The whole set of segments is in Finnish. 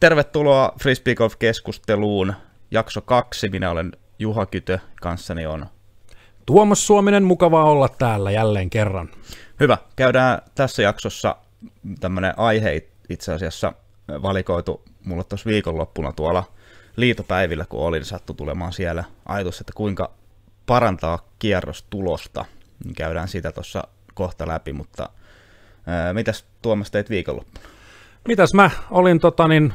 Tervetuloa Frisbee Golf-keskusteluun. Jakso kaksi. Minä olen Juha Kytö. Kanssani on Tuomas Suominen. Mukavaa olla täällä jälleen kerran. Hyvä. Käydään tässä jaksossa tämmöinen aihe itse asiassa valikoitu mulle tuossa viikonloppuna tuolla – liitopäivillä, kun olin, sattu tulemaan siellä ajatus, että kuinka parantaa kierrostulosta. Niin käydään sitä tuossa kohta läpi, mutta ää, mitäs Tuomas teit viikonloppuna? Mitäs mä olin tota, niin,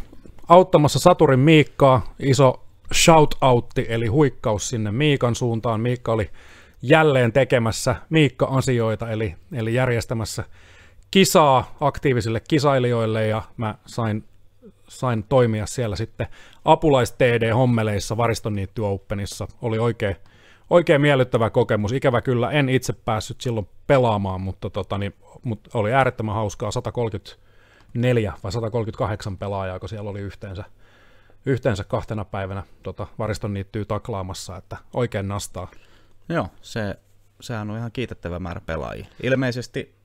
auttamassa Saturin Miikkaa, iso shoutoutti eli huikkaus sinne Miikan suuntaan. Miikka oli jälleen tekemässä Miikka-asioita, eli, eli järjestämässä kisaa aktiivisille kisailijoille, ja mä sain sain toimia siellä sitten apulais-TD-hommeleissa Varistonniitty Openissa. Oli oikein, oikein miellyttävä kokemus. Ikävä kyllä en itse päässyt silloin pelaamaan, mutta, tota, niin, mutta oli äärettömän hauskaa. 134 vai 138 pelaajaa, kun siellä oli yhteensä, yhteensä kahtena päivänä tota, Varistonniittyä taklaamassa, että oikein nastaa. Joo, se, sehän on ihan kiitettävä määrä pelaajia. Ilmeisesti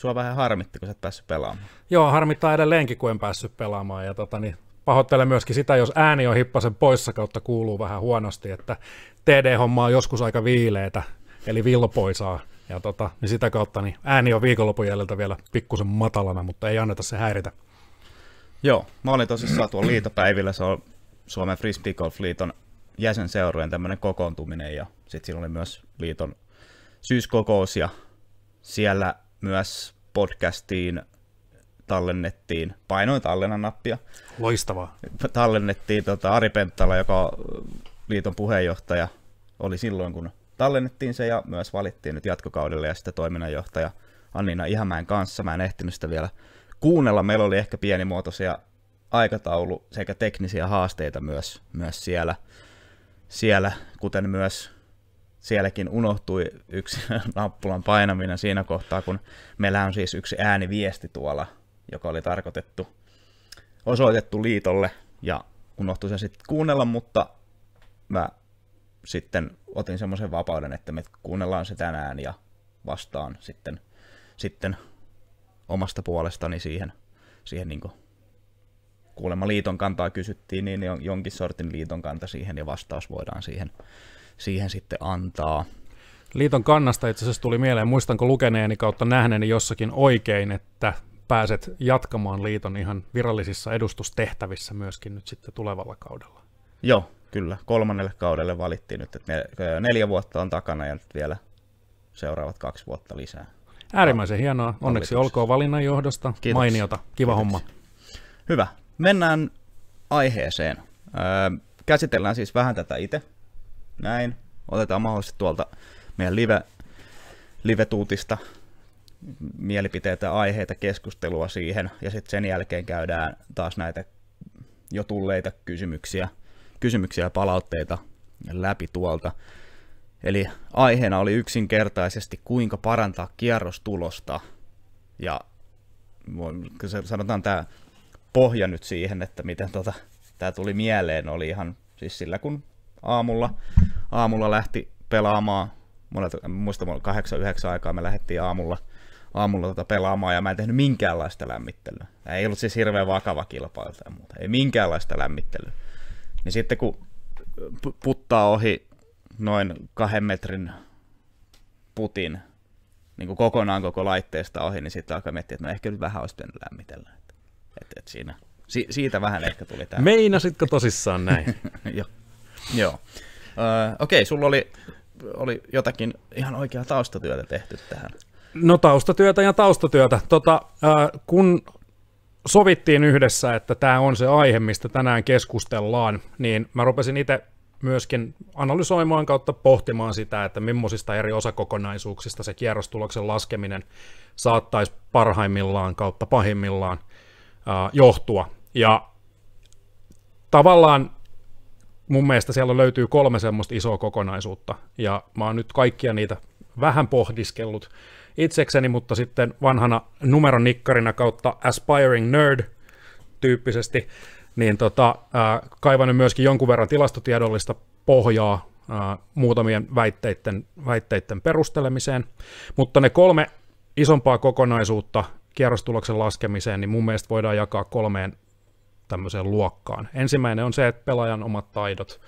sua vähän harmitti, kun sä et päässyt pelaamaan. Joo, harmittaa edelleenkin, kun en päässyt pelaamaan. Ja tota, niin pahoittelen myöskin sitä, jos ääni on hippasen poissa kautta kuuluu vähän huonosti, että TD-homma on joskus aika viileitä, eli villopoisaa. Ja tota, niin sitä kautta niin ääni on viikonlopun jäljeltä vielä pikkusen matalana, mutta ei anneta se häiritä. Joo, mä olin tosissaan tuolla liitopäivillä, se on Suomen Frisbee Golf Liiton jäsenseurojen tämmöinen kokoontuminen ja sitten siinä oli myös liiton syyskokous ja siellä myös podcastiin tallennettiin, painoin tallennan nappia. Loistavaa. Tallennettiin tota Ari Penttala, joka liiton puheenjohtaja oli silloin, kun tallennettiin se ja myös valittiin nyt jatkokaudelle ja sitten toiminnanjohtaja Annina Ihamäen kanssa. Mä en ehtinyt sitä vielä kuunnella. Meillä oli ehkä pienimuotoisia aikataulu sekä teknisiä haasteita myös, myös siellä, siellä, kuten myös sielläkin unohtui yksi nappulan painaminen siinä kohtaa, kun meillä on siis yksi ääniviesti tuolla, joka oli tarkoitettu, osoitettu liitolle, ja unohtui se sitten kuunnella, mutta mä sitten otin semmoisen vapauden, että me kuunnellaan se tänään ja vastaan sitten, sitten omasta puolestani siihen, siihen niin kuulemma liiton kantaa kysyttiin, niin jonkin sortin liiton kanta siihen ja vastaus voidaan siihen, siihen sitten antaa. Liiton kannasta itse asiassa tuli mieleen, muistanko lukeneeni kautta nähneeni jossakin oikein, että pääset jatkamaan liiton ihan virallisissa edustustehtävissä myöskin nyt sitten tulevalla kaudella. Joo, kyllä. Kolmannelle kaudelle valittiin nyt, että neljä vuotta on takana ja nyt vielä seuraavat kaksi vuotta lisää. Äärimmäisen hienoa. Onneksi olkoon valinnan johdosta. Kiitos. Mainiota. Kiva Kiitos. homma. Hyvä. Mennään aiheeseen. käsitellään siis vähän tätä itse näin. Otetaan mahdollisesti tuolta meidän live, live-tuutista mielipiteitä, aiheita, keskustelua siihen, ja sitten sen jälkeen käydään taas näitä jo tulleita kysymyksiä, kysymyksiä ja palautteita läpi tuolta. Eli aiheena oli yksinkertaisesti, kuinka parantaa kierrostulosta, ja sanotaan tämä pohja nyt siihen, että miten tota, tämä tuli mieleen, oli ihan siis sillä kun aamulla. Aamulla lähti pelaamaan, monet, muista kahdeksan, yhdeksän aikaa me lähdettiin aamulla, aamulla tota pelaamaan ja mä en tehnyt minkäänlaista lämmittelyä. Tämä ei ollut siis hirveän vakava kilpailu tai muuta, ei minkäänlaista lämmittelyä. Niin sitten kun puttaa ohi noin kahden metrin putin, niin kuin kokonaan koko laitteesta ohi, niin sitten alkaa miettiä, että no ehkä nyt vähän olisi pitänyt lämmitellä. Että, et siinä, si- siitä vähän ehkä tuli tämä. Meinasitko tosissaan näin? Joo. Joo. Öö, okei, sulla oli, oli jotakin ihan oikeaa taustatyötä tehty tähän. No taustatyötä ja taustatyötä. Tota, äh, kun sovittiin yhdessä, että tämä on se aihe, mistä tänään keskustellaan, niin mä rupesin itse myöskin analysoimaan kautta pohtimaan sitä, että millaisista eri osakokonaisuuksista se kierrostuloksen laskeminen saattaisi parhaimmillaan kautta pahimmillaan johtua. Ja tavallaan mun mielestä siellä löytyy kolme semmoista isoa kokonaisuutta, ja mä oon nyt kaikkia niitä vähän pohdiskellut itsekseni, mutta sitten vanhana numeronikkarina kautta aspiring nerd tyyppisesti, niin tota, äh, kaivannut myöskin jonkun verran tilastotiedollista pohjaa äh, muutamien väitteiden, väitteiden perustelemiseen, mutta ne kolme isompaa kokonaisuutta kierrostuloksen laskemiseen, niin mun mielestä voidaan jakaa kolmeen tämmöiseen luokkaan. Ensimmäinen on se, että pelaajan omat taidot,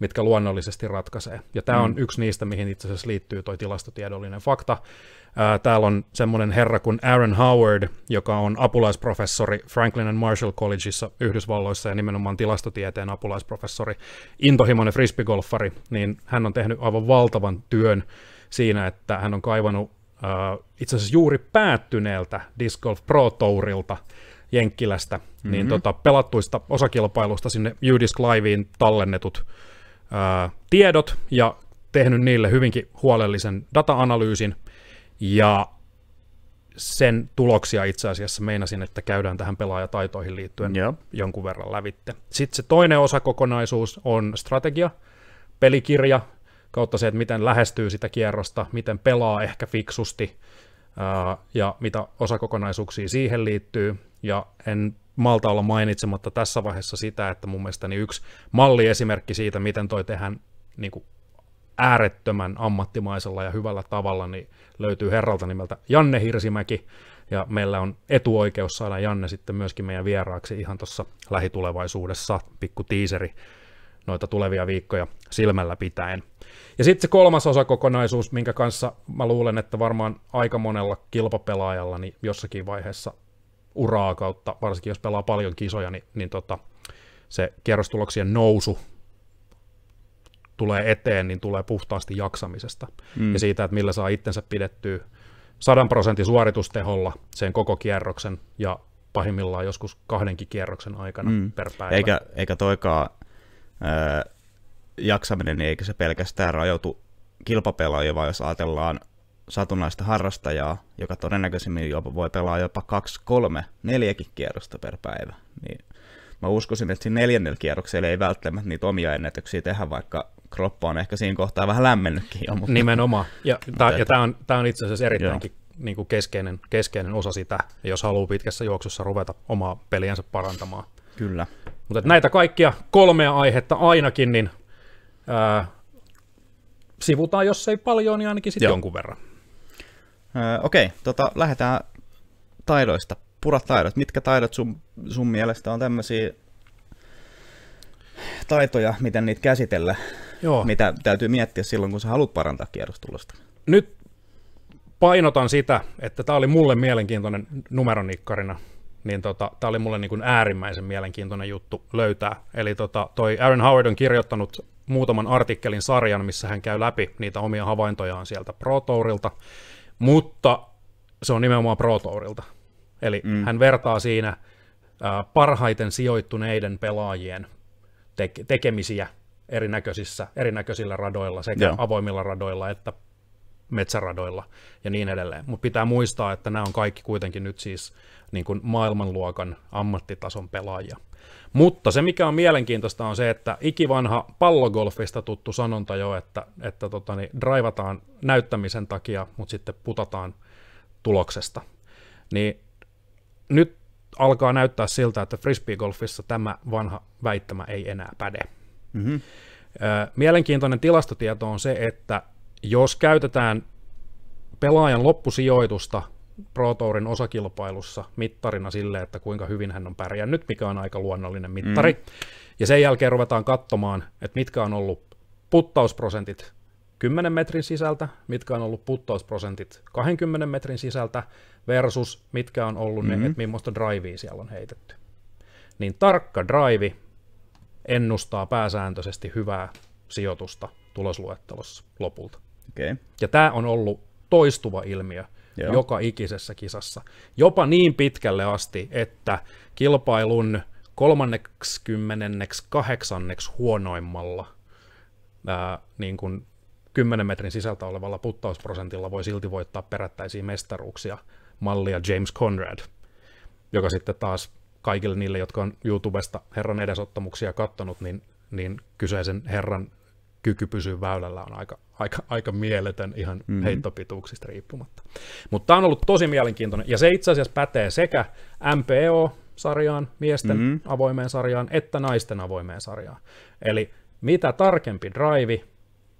mitkä luonnollisesti ratkaisee. Ja tämä mm. on yksi niistä, mihin itse asiassa liittyy tuo tilastotiedollinen fakta. Ää, täällä on semmoinen herra kuin Aaron Howard, joka on apulaisprofessori Franklin and Marshall Collegeissa Yhdysvalloissa ja nimenomaan tilastotieteen apulaisprofessori, intohimoinen frisbeegolfari, niin hän on tehnyt aivan valtavan työn siinä, että hän on kaivannut itse asiassa juuri päättyneeltä Disc Golf Pro Tourilta – Jenkkilästä, mm-hmm. niin mhm. tota, pelattuista osakilpailusta sinne Jydisk Liveen tallennetut ää, tiedot ja tehnyt niille hyvinkin huolellisen data-analyysin ja sen tuloksia itse asiassa meinasin, että käydään tähän pelaajataitoihin liittyen yeah. jonkun verran lävitte. Sitten se toinen osakokonaisuus on strategia, pelikirja, kautta se, että miten lähestyy sitä kierrosta, miten pelaa ehkä fiksusti, ja mitä osakokonaisuuksia siihen liittyy. Ja en malta olla mainitsematta tässä vaiheessa sitä, että mun mielestäni yksi malliesimerkki siitä, miten toi tehdään niin kuin äärettömän ammattimaisella ja hyvällä tavalla, niin löytyy herralta nimeltä Janne Hirsimäki, ja meillä on etuoikeus saada Janne sitten myöskin meidän vieraaksi ihan tuossa lähitulevaisuudessa, pikku tiiseri noita tulevia viikkoja silmällä pitäen. Ja sitten se kolmas osakokonaisuus, minkä kanssa mä luulen, että varmaan aika monella kilpapelaajalla niin jossakin vaiheessa uraa kautta, varsinkin jos pelaa paljon kisoja, niin, niin tota, se kierrostuloksien nousu tulee eteen, niin tulee puhtaasti jaksamisesta mm. ja siitä, että millä saa itsensä pidettyä sadan prosentin suoritusteholla sen koko kierroksen ja pahimmillaan joskus kahdenkin kierroksen aikana mm. per päivä. Eikä, eikä toikaan jaksaminen, niin eikä se pelkästään rajoitu kilpapelaajia, vaan jos ajatellaan satunnaista harrastajaa, joka todennäköisimmin jopa voi pelaa jopa kaksi, kolme, neljäkin kierrosta per päivä. Niin mä uskoisin, että siinä neljännellä kierroksella ei välttämättä niitä omia ennätyksiä tehdä, vaikka kroppa on ehkä siinä kohtaa vähän lämmennytkin jo. Mutta... Nimenomaan. Ja, ta, ja tämä on, tää on itse asiassa erittäinkin niin kuin keskeinen, keskeinen osa sitä, jos haluaa pitkässä juoksussa ruveta omaa peliänsä parantamaan. Kyllä. Mutta näitä kaikkia kolmea aihetta ainakin, niin ää, sivutaan, jos ei paljon, niin ainakin sitten jonkun verran. Okei, okei, tota, lähdetään taidoista. Purat taidot. Mitkä taidot sun, sun mielestä on tämmöisiä taitoja, miten niitä käsitellä? Joo. Mitä täytyy miettiä silloin, kun sä haluat parantaa kierrostulosta? Nyt painotan sitä, että tämä oli mulle mielenkiintoinen numeronikkarina. Niin tota, tämä oli mulle niin kuin äärimmäisen mielenkiintoinen juttu löytää. Eli tota, toi Aaron Howard on kirjoittanut muutaman artikkelin sarjan, missä hän käy läpi niitä omia havaintojaan sieltä Pro Tourilta mutta se on nimenomaan Pro Tourilta. Eli mm. hän vertaa siinä parhaiten sijoittuneiden pelaajien tekemisiä erinäköisissä, erinäköisillä radoilla, sekä Joo. avoimilla radoilla että metsäradoilla ja niin edelleen. Mutta pitää muistaa, että nämä on kaikki kuitenkin nyt siis niin kuin maailmanluokan ammattitason pelaajia. Mutta se, mikä on mielenkiintoista, on se, että ikivanha pallogolfista tuttu sanonta jo, että, että tota, niin, draivataan näyttämisen takia, mutta sitten putataan tuloksesta. Niin nyt alkaa näyttää siltä, että frisbeegolfissa tämä vanha väittämä ei enää päde. Mm-hmm. Mielenkiintoinen tilastotieto on se, että jos käytetään pelaajan loppusijoitusta Pro Tourin osakilpailussa mittarina sille, että kuinka hyvin hän on pärjännyt, mikä on aika luonnollinen mittari. Mm. Ja sen jälkeen ruvetaan katsomaan, että mitkä on ollut puttausprosentit 10 metrin sisältä, mitkä on ollut puttausprosentit 20 metrin sisältä, versus mitkä on ollut mm-hmm. ne, että millaista drivea siellä on heitetty. Niin tarkka drive ennustaa pääsääntöisesti hyvää sijoitusta tulosluettelossa lopulta. Okay. Ja tämä on ollut toistuva ilmiö Joo. joka ikisessä kisassa. Jopa niin pitkälle asti, että kilpailun 38. huonoimmalla ää, niin kuin 10 metrin sisältä olevalla puttausprosentilla voi silti voittaa perättäisiä mestaruuksia mallia James Conrad, joka sitten taas kaikille niille, jotka on YouTubesta herran edesottamuksia katsonut, niin, niin kyseisen herran kyky pysyä väylällä on aika aika, aika mieletön ihan mm-hmm. heittopituuksista riippumatta. Mutta tämä on ollut tosi mielenkiintoinen, ja se itse asiassa pätee sekä MPO-sarjaan, miesten mm-hmm. avoimeen sarjaan, että naisten avoimeen sarjaan. Eli mitä tarkempi drive,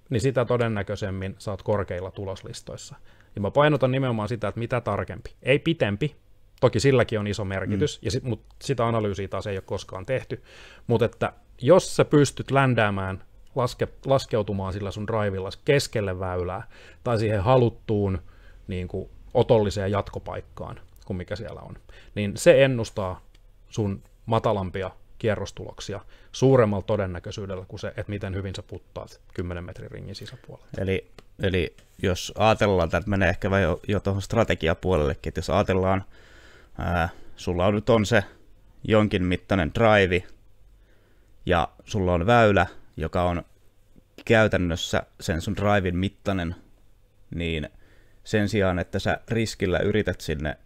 niin sitä todennäköisemmin saat korkeilla tuloslistoissa. Ja mä painotan nimenomaan sitä, että mitä tarkempi. Ei pitempi, toki silläkin on iso merkitys, mm. ja sit, mutta sitä analyysiä taas ei ole koskaan tehty, mutta että jos sä pystyt ländäämään laske, laskeutumaan sillä sun drivilla keskelle väylää tai siihen haluttuun niin kuin, otolliseen jatkopaikkaan kuin mikä siellä on, niin se ennustaa sun matalampia kierrostuloksia suuremmalla todennäköisyydellä kuin se, että miten hyvin sä puttaat 10 metrin ringin sisäpuolella. Eli, eli jos ajatellaan, että menee ehkä vähän jo, jo tuohon strategiapuolellekin, että jos ajatellaan, ää, sulla on nyt on se jonkin mittainen drive ja sulla on väylä, joka on käytännössä sen sun drivin mittainen, niin sen sijaan, että sä riskillä yrität sinne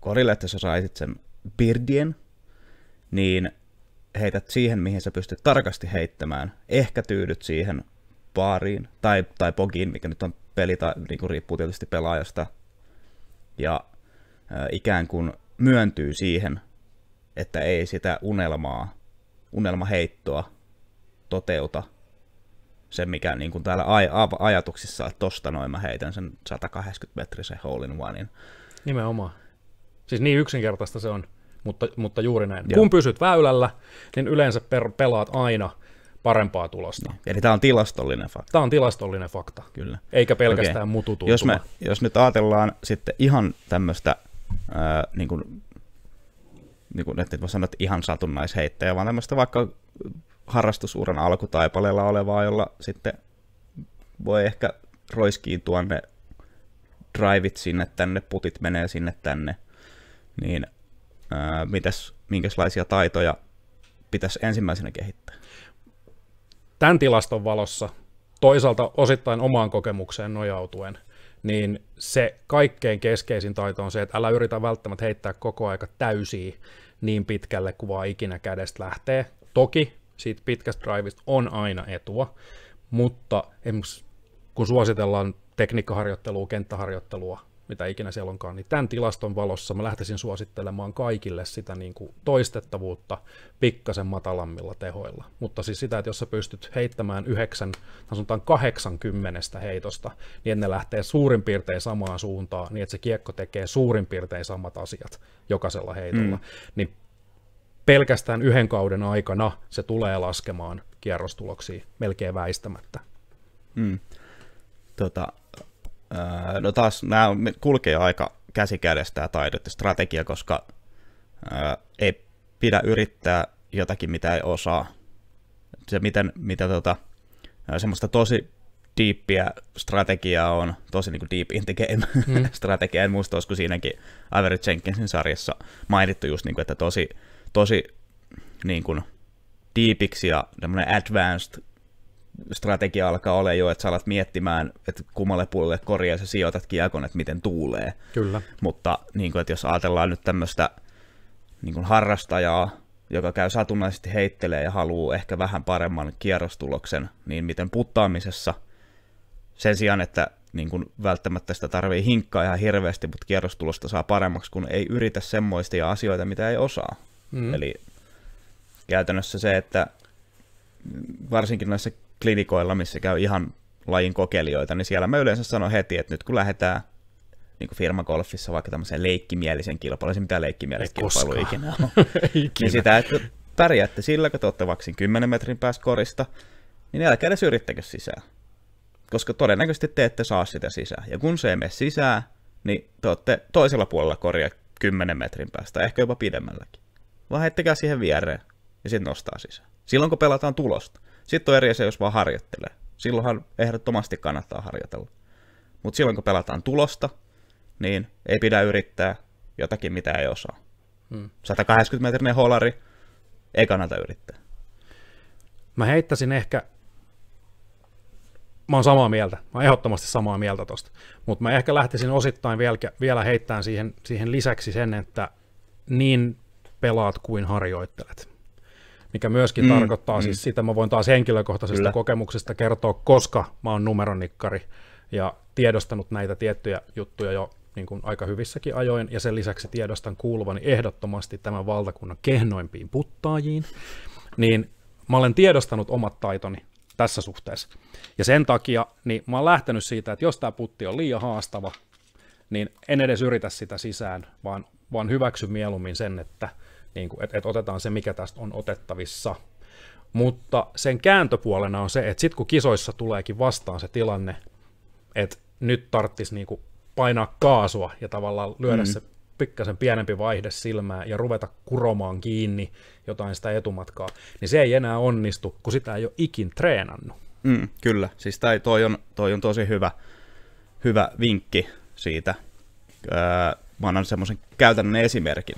korille, että sä saisit sen birdien, niin heität siihen, mihin sä pystyt tarkasti heittämään. Ehkä tyydyt siihen baariin tai, tai pogiin, mikä nyt on peli, tai niin kuin riippuu tietysti pelaajasta. Ja ikään kuin myöntyy siihen, että ei sitä unelmaa, unelmaheittoa toteuta se, mikä niin kuin täällä aj- aj- ajatuksissa, että tosta noin mä heitän sen 180-metrisen hole in onein. Nimenomaan. Siis niin yksinkertaista se on, mutta, mutta juuri näin. Joo. Kun pysyt väylällä, niin yleensä per, pelaat aina parempaa tulosta. Niin. Eli tämä on tilastollinen fakta. Tämä on tilastollinen fakta, Kyllä. eikä pelkästään okay. mututuntuma. Jos, me, jos nyt ajatellaan sitten ihan tämmöistä, äh, niin kuin, niin kuin, että voi sanoa, että ihan satunnaisheittäjä, vaan tämmöistä vaikka harrastusuuran alkutaipaleella olevaa, jolla sitten voi ehkä roiskiin tuonne driveit sinne tänne, putit menee sinne tänne, niin ää, mitäs, minkälaisia taitoja pitäisi ensimmäisenä kehittää? Tämän tilaston valossa, toisaalta osittain omaan kokemukseen nojautuen, niin se kaikkein keskeisin taito on se, että älä yritä välttämättä heittää koko aika täysiä niin pitkälle kuin vaan ikinä kädestä lähtee. Toki siitä pitkästä drivista on aina etua, mutta kun suositellaan tekniikkaharjoittelua, kenttäharjoittelua, mitä ikinä siellä onkaan, niin tämän tilaston valossa mä lähtisin suosittelemaan kaikille sitä niin kuin toistettavuutta pikkasen matalammilla tehoilla. Mutta siis sitä, että jos sä pystyt heittämään yhdeksän, sanotaan kahdeksankymmenestä heitosta, niin ne lähtee suurin piirtein samaan suuntaan, niin että se kiekko tekee suurin piirtein samat asiat jokaisella heitolla, mm. niin pelkästään yhden kauden aikana se tulee laskemaan kierrostuloksia melkein väistämättä. Hmm. Tota, no taas nämä kulkee aika käsikädessä tämä taidot ja strategia, koska ei pidä yrittää jotakin, mitä ei osaa. Se, miten, mitä tota, semmoista tosi diippiä strategiaa on, tosi niin kuin deep in the game mm. strategia, en muista, olisiko siinäkin Average Jenkinsin sarjassa mainittu just, niin kuin, että tosi tosi niin kuin, tiipiksi ja tämmöinen advanced strategia alkaa olla jo, että sä alat miettimään, että kummalle puolelle korjaa se sijoitat kiekon, että miten tuulee. Kyllä. Mutta niin kuin, että jos ajatellaan nyt tämmöistä niin kuin harrastajaa, joka käy satunnaisesti heittelee ja haluaa ehkä vähän paremman kierrostuloksen, niin miten puttaamisessa sen sijaan, että niin kuin välttämättä sitä tarvii hinkkaa ihan hirveästi, mutta kierrostulosta saa paremmaksi, kun ei yritä semmoista asioita, mitä ei osaa. Mm. Eli käytännössä se, että varsinkin näissä klinikoilla, missä käy ihan lajin kokeilijoita, niin siellä mä yleensä sanon heti, että nyt kun lähdetään niin kuin firmagolfissa vaikka tämmöiseen leikkimielisen kilpailuun, mitä leikkimielistä kilpailua ikinä on, ikinä. niin sitä, että pärjäätte sillä, kun te olette vaksin 10 metrin päässä korista, niin älkää edes yrittäkö sisään, koska todennäköisesti te ette saa sitä sisään. Ja kun se ei mene sisään, niin te olette toisella puolella korjaa 10 metrin päästä, ehkä jopa pidemmälläkin vaan heittäkää siihen viereen ja sitten nostaa sisään. Silloin kun pelataan tulosta. Sitten on eri asia, jos vaan harjoittelee. Silloinhan ehdottomasti kannattaa harjoitella. Mutta silloin kun pelataan tulosta, niin ei pidä yrittää jotakin, mitä ei osaa. Hmm. 180 metrin holari, ei kannata yrittää. Mä heittäisin ehkä, mä oon samaa mieltä, mä oon ehdottomasti samaa mieltä tosta, mutta mä ehkä lähtisin osittain vielä, vielä heittämään siihen, siihen lisäksi sen, että niin pelaat kuin harjoittelet. Mikä myöskin mm, tarkoittaa mm. siis sitä, mä voin taas henkilökohtaisesta Kyllä. kokemuksesta kertoa, koska mä oon numeronikkari ja tiedostanut näitä tiettyjä juttuja jo niin kuin aika hyvissäkin ajoin, ja sen lisäksi tiedostan kuuluvani ehdottomasti tämän valtakunnan kehnoimpiin puttaajiin, niin mä olen tiedostanut omat taitoni tässä suhteessa. Ja sen takia niin mä oon lähtenyt siitä, että jos tämä putti on liian haastava, niin en edes yritä sitä sisään, vaan, vaan hyväksy mieluummin sen, että – niin kuin, että, että otetaan se, mikä tästä on otettavissa. Mutta sen kääntöpuolena on se, että sitten kun kisoissa tuleekin vastaan se tilanne, että nyt tarttisi niin painaa kaasua ja tavallaan lyödä mm. se pikkasen pienempi vaihde silmää ja ruveta kuromaan kiinni jotain sitä etumatkaa, niin se ei enää onnistu, kun sitä ei ole ikin treenannut. Mm, kyllä, siis tai toi, on, toi on tosi hyvä, hyvä vinkki siitä. Öö, mä annan semmoisen käytännön esimerkin.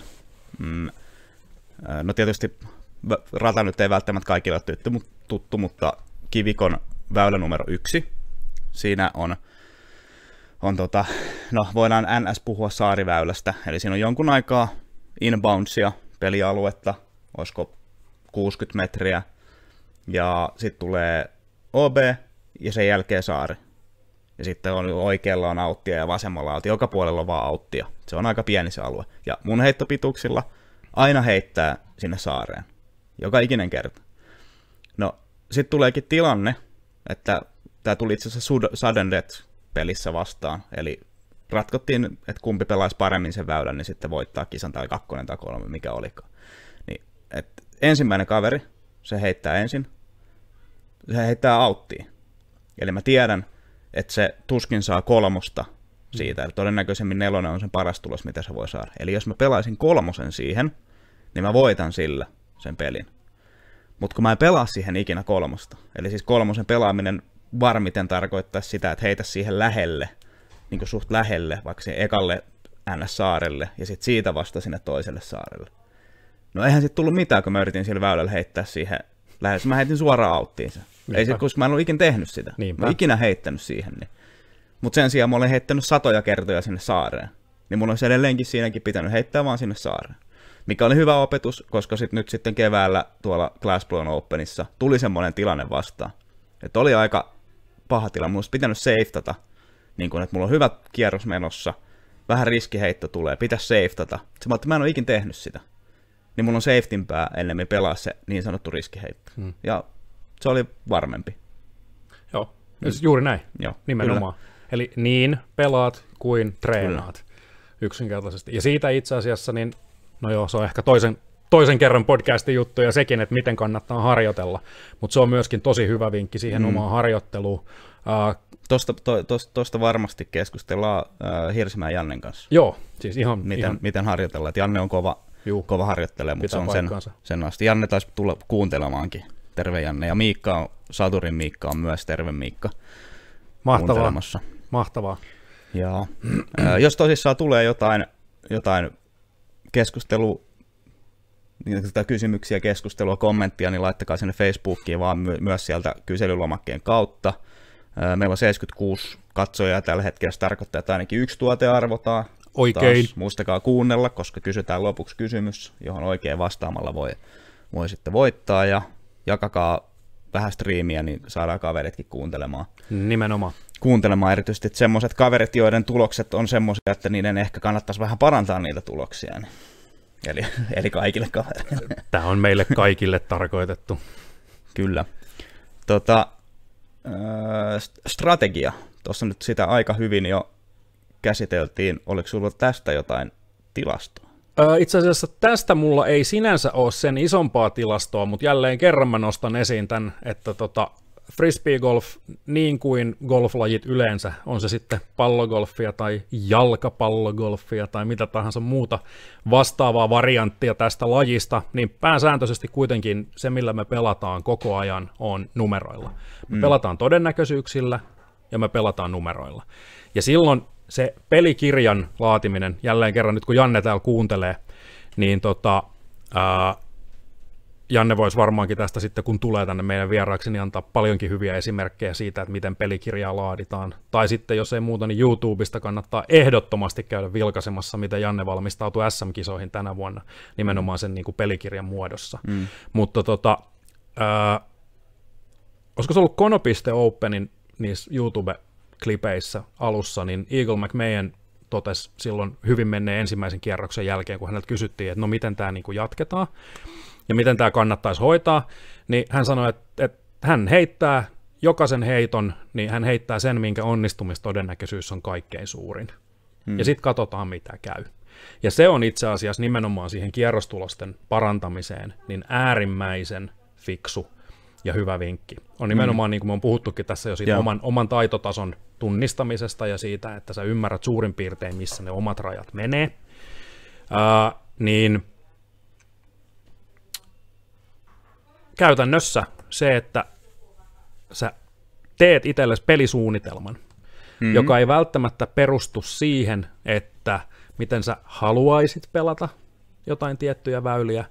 Mm, No tietysti rata nyt ei välttämättä kaikille ole tuttu, mutta Kivikon väylä numero yksi. Siinä on, on tota, no voidaan NS puhua saariväylästä, eli siinä on jonkun aikaa inboundsia pelialuetta, olisiko 60 metriä, ja sitten tulee OB, ja sen jälkeen saari. Ja sitten on oikealla on auttia ja vasemmalla auttia, joka puolella on vaan auttia. Se on aika pieni se alue. Ja mun heittopituuksilla – aina heittää sinne saareen. Joka ikinen kerta. No, sitten tuleekin tilanne, että tämä tuli itse asiassa Sudden Death pelissä vastaan, eli ratkottiin, että kumpi pelaisi paremmin sen väylän, niin sitten voittaa kisan tai kakkonen tai kolme, mikä olikaan. Niin, et ensimmäinen kaveri, se heittää ensin, se heittää auttiin. Eli mä tiedän, että se tuskin saa kolmosta siitä, eli todennäköisemmin nelonen on sen paras tulos, mitä se voi saada. Eli jos mä pelaisin kolmosen siihen, niin mä voitan sillä sen pelin. Mutta kun mä en pelaa siihen ikinä kolmosta, eli siis kolmosen pelaaminen varmiten tarkoittaa sitä, että heitä siihen lähelle, niin kuin suht lähelle, vaikka se ekalle NS-saarelle, ja sitten siitä vasta sinne toiselle saarelle. No eihän sitten tullut mitään, kun mä yritin sillä väylällä heittää siihen lähes. Mä heitin suoraan auttiin sen. Niinpä. Ei sit, koska mä en ole ikinä tehnyt sitä. Niinpä. Mä en ikinä heittänyt siihen. Niin. Mutta sen sijaan mä olen heittänyt satoja kertoja sinne saareen. Niin mulla olisi edelleenkin siinäkin pitänyt heittää vaan sinne saareen mikä oli hyvä opetus, koska sit nyt sitten keväällä tuolla Glassblown Openissa tuli semmoinen tilanne vastaan. Että oli aika paha tilanne, mulla olisi pitänyt seiftata, niin kun, että mulla on hyvä kierros menossa, vähän riskiheitto tulee, pitäisi seiftata. Se että mä en ole ikin tehnyt sitä. Niin mulla on safetyn pää ennemmin pelaa se niin sanottu riskiheitto. Hmm. Ja se oli varmempi. Joo, hmm. juuri näin, Joo, nimenomaan. Kyllä. Eli niin pelaat kuin treenaat. Kyllä. Yksinkertaisesti. Ja siitä itse asiassa niin No joo, se on ehkä toisen, toisen kerran podcastin juttu ja sekin, että miten kannattaa harjoitella. Mutta se on myöskin tosi hyvä vinkki siihen mm. omaan harjoitteluun. Uh, Tuosta to, to, tosta varmasti keskustellaan uh, Hirsimäen Jannen kanssa. Joo, siis ihan... Miten, ihan... miten harjoitella, että Janne on kova, Juh, kova harjoittelija, mutta se on sen, sen asti. Janne taisi tulla kuuntelemaankin. Terve Janne. Ja Miikka on, Saturin Miikka on myös terve Miikka. Mahtavaa. Mahtavaa. Ja, jos tosissaan tulee jotain, jotain keskustelu niin kysymyksiä, keskustelua, kommenttia, niin laittakaa sinne Facebookiin vaan my- myös sieltä kyselylomakkeen kautta. Meillä on 76 katsojaa tällä hetkellä, se tarkoittaa, että ainakin yksi tuote arvotaan. Oikein. Taas muistakaa kuunnella, koska kysytään lopuksi kysymys, johon oikein vastaamalla voi, voi sitten voittaa. Ja jakakaa vähän striimiä, niin saadaan kaveritkin kuuntelemaan. Nimenomaan kuuntelemaan erityisesti, että semmoiset kaverit, joiden tulokset on semmoisia, että niiden ehkä kannattaisi vähän parantaa niitä tuloksia. Niin. Eli, eli kaikille kavereille. Tämä on meille kaikille tarkoitettu. Kyllä. Tota, strategia. Tuossa nyt sitä aika hyvin jo käsiteltiin. Oliko sulla tästä jotain tilastoa? Itse asiassa tästä mulla ei sinänsä ole sen isompaa tilastoa, mutta jälleen kerran mä nostan esiin tämän, että tota, frisbeegolf, niin kuin golflajit yleensä, on se sitten pallogolfia tai jalkapallogolfia tai mitä tahansa muuta vastaavaa varianttia tästä lajista, niin pääsääntöisesti kuitenkin se, millä me pelataan koko ajan, on numeroilla. Me mm. pelataan todennäköisyyksillä ja me pelataan numeroilla. Ja silloin se pelikirjan laatiminen, jälleen kerran nyt kun Janne täällä kuuntelee, niin tota, ää, Janne voisi varmaankin tästä sitten, kun tulee tänne meidän vieraaksi, niin antaa paljonkin hyviä esimerkkejä siitä, että miten pelikirjaa laaditaan. Tai sitten, jos ei muuta, niin YouTubesta kannattaa ehdottomasti käydä vilkaisemassa, mitä Janne valmistautuu SM-kisoihin tänä vuonna, nimenomaan sen niin kuin pelikirjan muodossa. Mm. Mutta tota, ää, olisiko se ollut Konopiste Openin niissä YouTube-klipeissä alussa, niin Eagle McMahon totesi silloin hyvin menneen ensimmäisen kierroksen jälkeen, kun häneltä kysyttiin, että no miten tämä niin kuin jatketaan, ja miten tämä kannattaisi hoitaa, niin hän sanoi, että, että hän heittää jokaisen heiton, niin hän heittää sen, minkä onnistumistodennäköisyys on kaikkein suurin. Hmm. Ja sitten katsotaan, mitä käy. Ja se on itse asiassa nimenomaan siihen kierrostulosten parantamiseen niin äärimmäisen fiksu ja hyvä vinkki. On nimenomaan, hmm. niin kuin me on puhuttukin tässä jo siitä yeah. oman, oman taitotason tunnistamisesta ja siitä, että sä ymmärrät suurin piirtein, missä ne omat rajat menee, äh, niin – käytännössä se, että sä teet itsellesi pelisuunnitelman, mm-hmm. joka ei välttämättä perustu siihen, että miten sä haluaisit pelata jotain tiettyjä väyliä,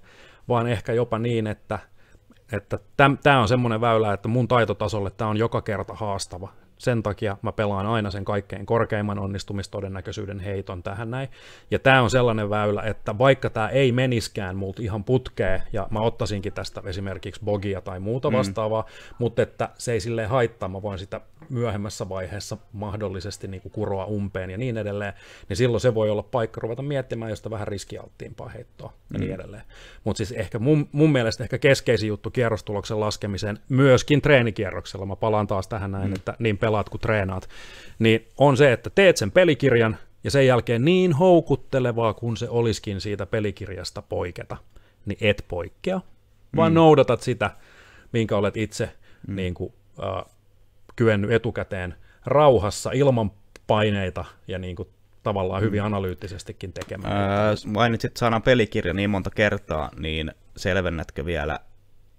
vaan ehkä jopa niin, että että on semmoinen väylä, että mun taitotasolle tämä on joka kerta haastava. Sen takia mä pelaan aina sen kaikkein korkeimman onnistumistodennäköisyyden heiton tähän näin. Ja tämä on sellainen väylä, että vaikka tämä ei meniskään multa ihan putkeen, ja mä ottaisinkin tästä esimerkiksi bogia tai muuta mm. vastaavaa, mm. mutta että se ei silleen haittaa, mä voin sitä myöhemmässä vaiheessa mahdollisesti niin kuin kuroa umpeen ja niin edelleen, niin silloin se voi olla paikka ruveta miettimään, josta vähän riskialttiimpaa heittoa ja niin mm. edelleen. Mutta siis ehkä mun, mun mielestä ehkä keskeisin juttu kierrostuloksen laskemiseen myöskin treenikierroksella, mä palaan taas tähän näin, mm. että niin pelaat kuin treenaat, niin on se, että teet sen pelikirjan ja sen jälkeen niin houkuttelevaa kuin se olisikin siitä pelikirjasta poiketa, niin et poikkea, vaan mm. noudatat sitä, minkä olet itse mm. niin kuin, äh, kyennyt etukäteen rauhassa ilman paineita ja niin kuin tavallaan hyvin mm. analyyttisestikin tekemään. Öö, mainitsit sanan pelikirja niin monta kertaa, niin selvennätkö vielä,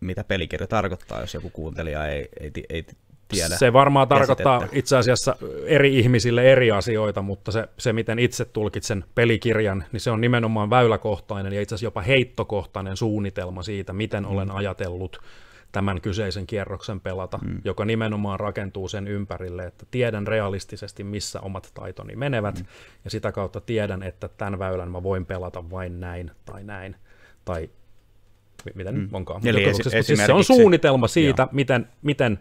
mitä pelikirja tarkoittaa, jos joku kuuntelija ei, ei, ei tiedä? Se varmaan käsitettä. tarkoittaa itse asiassa eri ihmisille eri asioita, mutta se, se, miten itse tulkitsen pelikirjan, niin se on nimenomaan väyläkohtainen ja itse asiassa jopa heittokohtainen suunnitelma siitä, miten mm. olen ajatellut tämän kyseisen kierroksen pelata, mm. joka nimenomaan rakentuu sen ympärille, että tiedän realistisesti, missä omat taitoni menevät, mm. ja sitä kautta tiedän, että tämän väylän mä voin pelata vain näin tai näin, tai miten mm. onkaan. Eli esi- esimerkiksi... siis se on suunnitelma siitä, Joo. miten, miten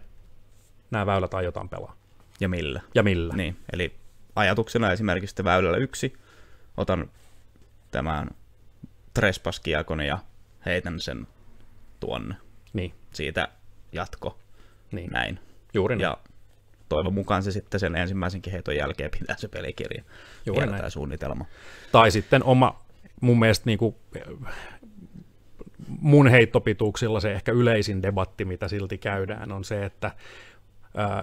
nämä väylät aiotaan pelaa. Ja millä. Ja millä. Niin, eli ajatuksena esimerkiksi väylällä yksi, otan tämän trespaskiakon ja heitän sen tuonne niin. siitä jatko. Niin. Näin. Juuri näin. Ja toivon mukaan se sitten sen ensimmäisenkin heiton jälkeen pitää se pelikirja. Juuri näin. suunnitelma. Tai sitten oma, mun mielestä niin kuin, mun heittopituuksilla se ehkä yleisin debatti, mitä silti käydään, on se, että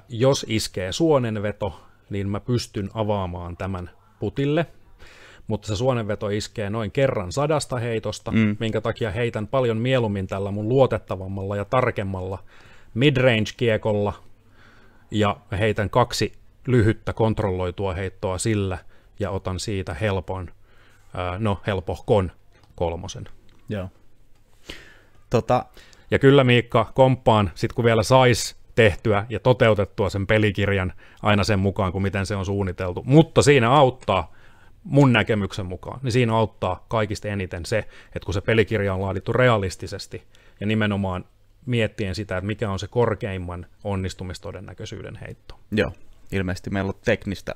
jos iskee suonenveto, niin mä pystyn avaamaan tämän putille – mutta se suonenveto iskee noin kerran sadasta heitosta, mm. minkä takia heitän paljon mieluummin tällä mun luotettavammalla ja tarkemmalla midrange-kiekolla, ja heitän kaksi lyhyttä kontrolloitua heittoa sillä, ja otan siitä helpon, no helpohkon kolmosen. Joo. Tota... Ja kyllä Miikka, komppaan, sit kun vielä sais tehtyä ja toteutettua sen pelikirjan aina sen mukaan, kuin miten se on suunniteltu. Mutta siinä auttaa mun näkemyksen mukaan, niin siinä auttaa kaikista eniten se, että kun se pelikirja on laadittu realistisesti ja nimenomaan miettien sitä, että mikä on se korkeimman onnistumistodennäköisyyden heitto. Joo, ilmeisesti meillä on teknistä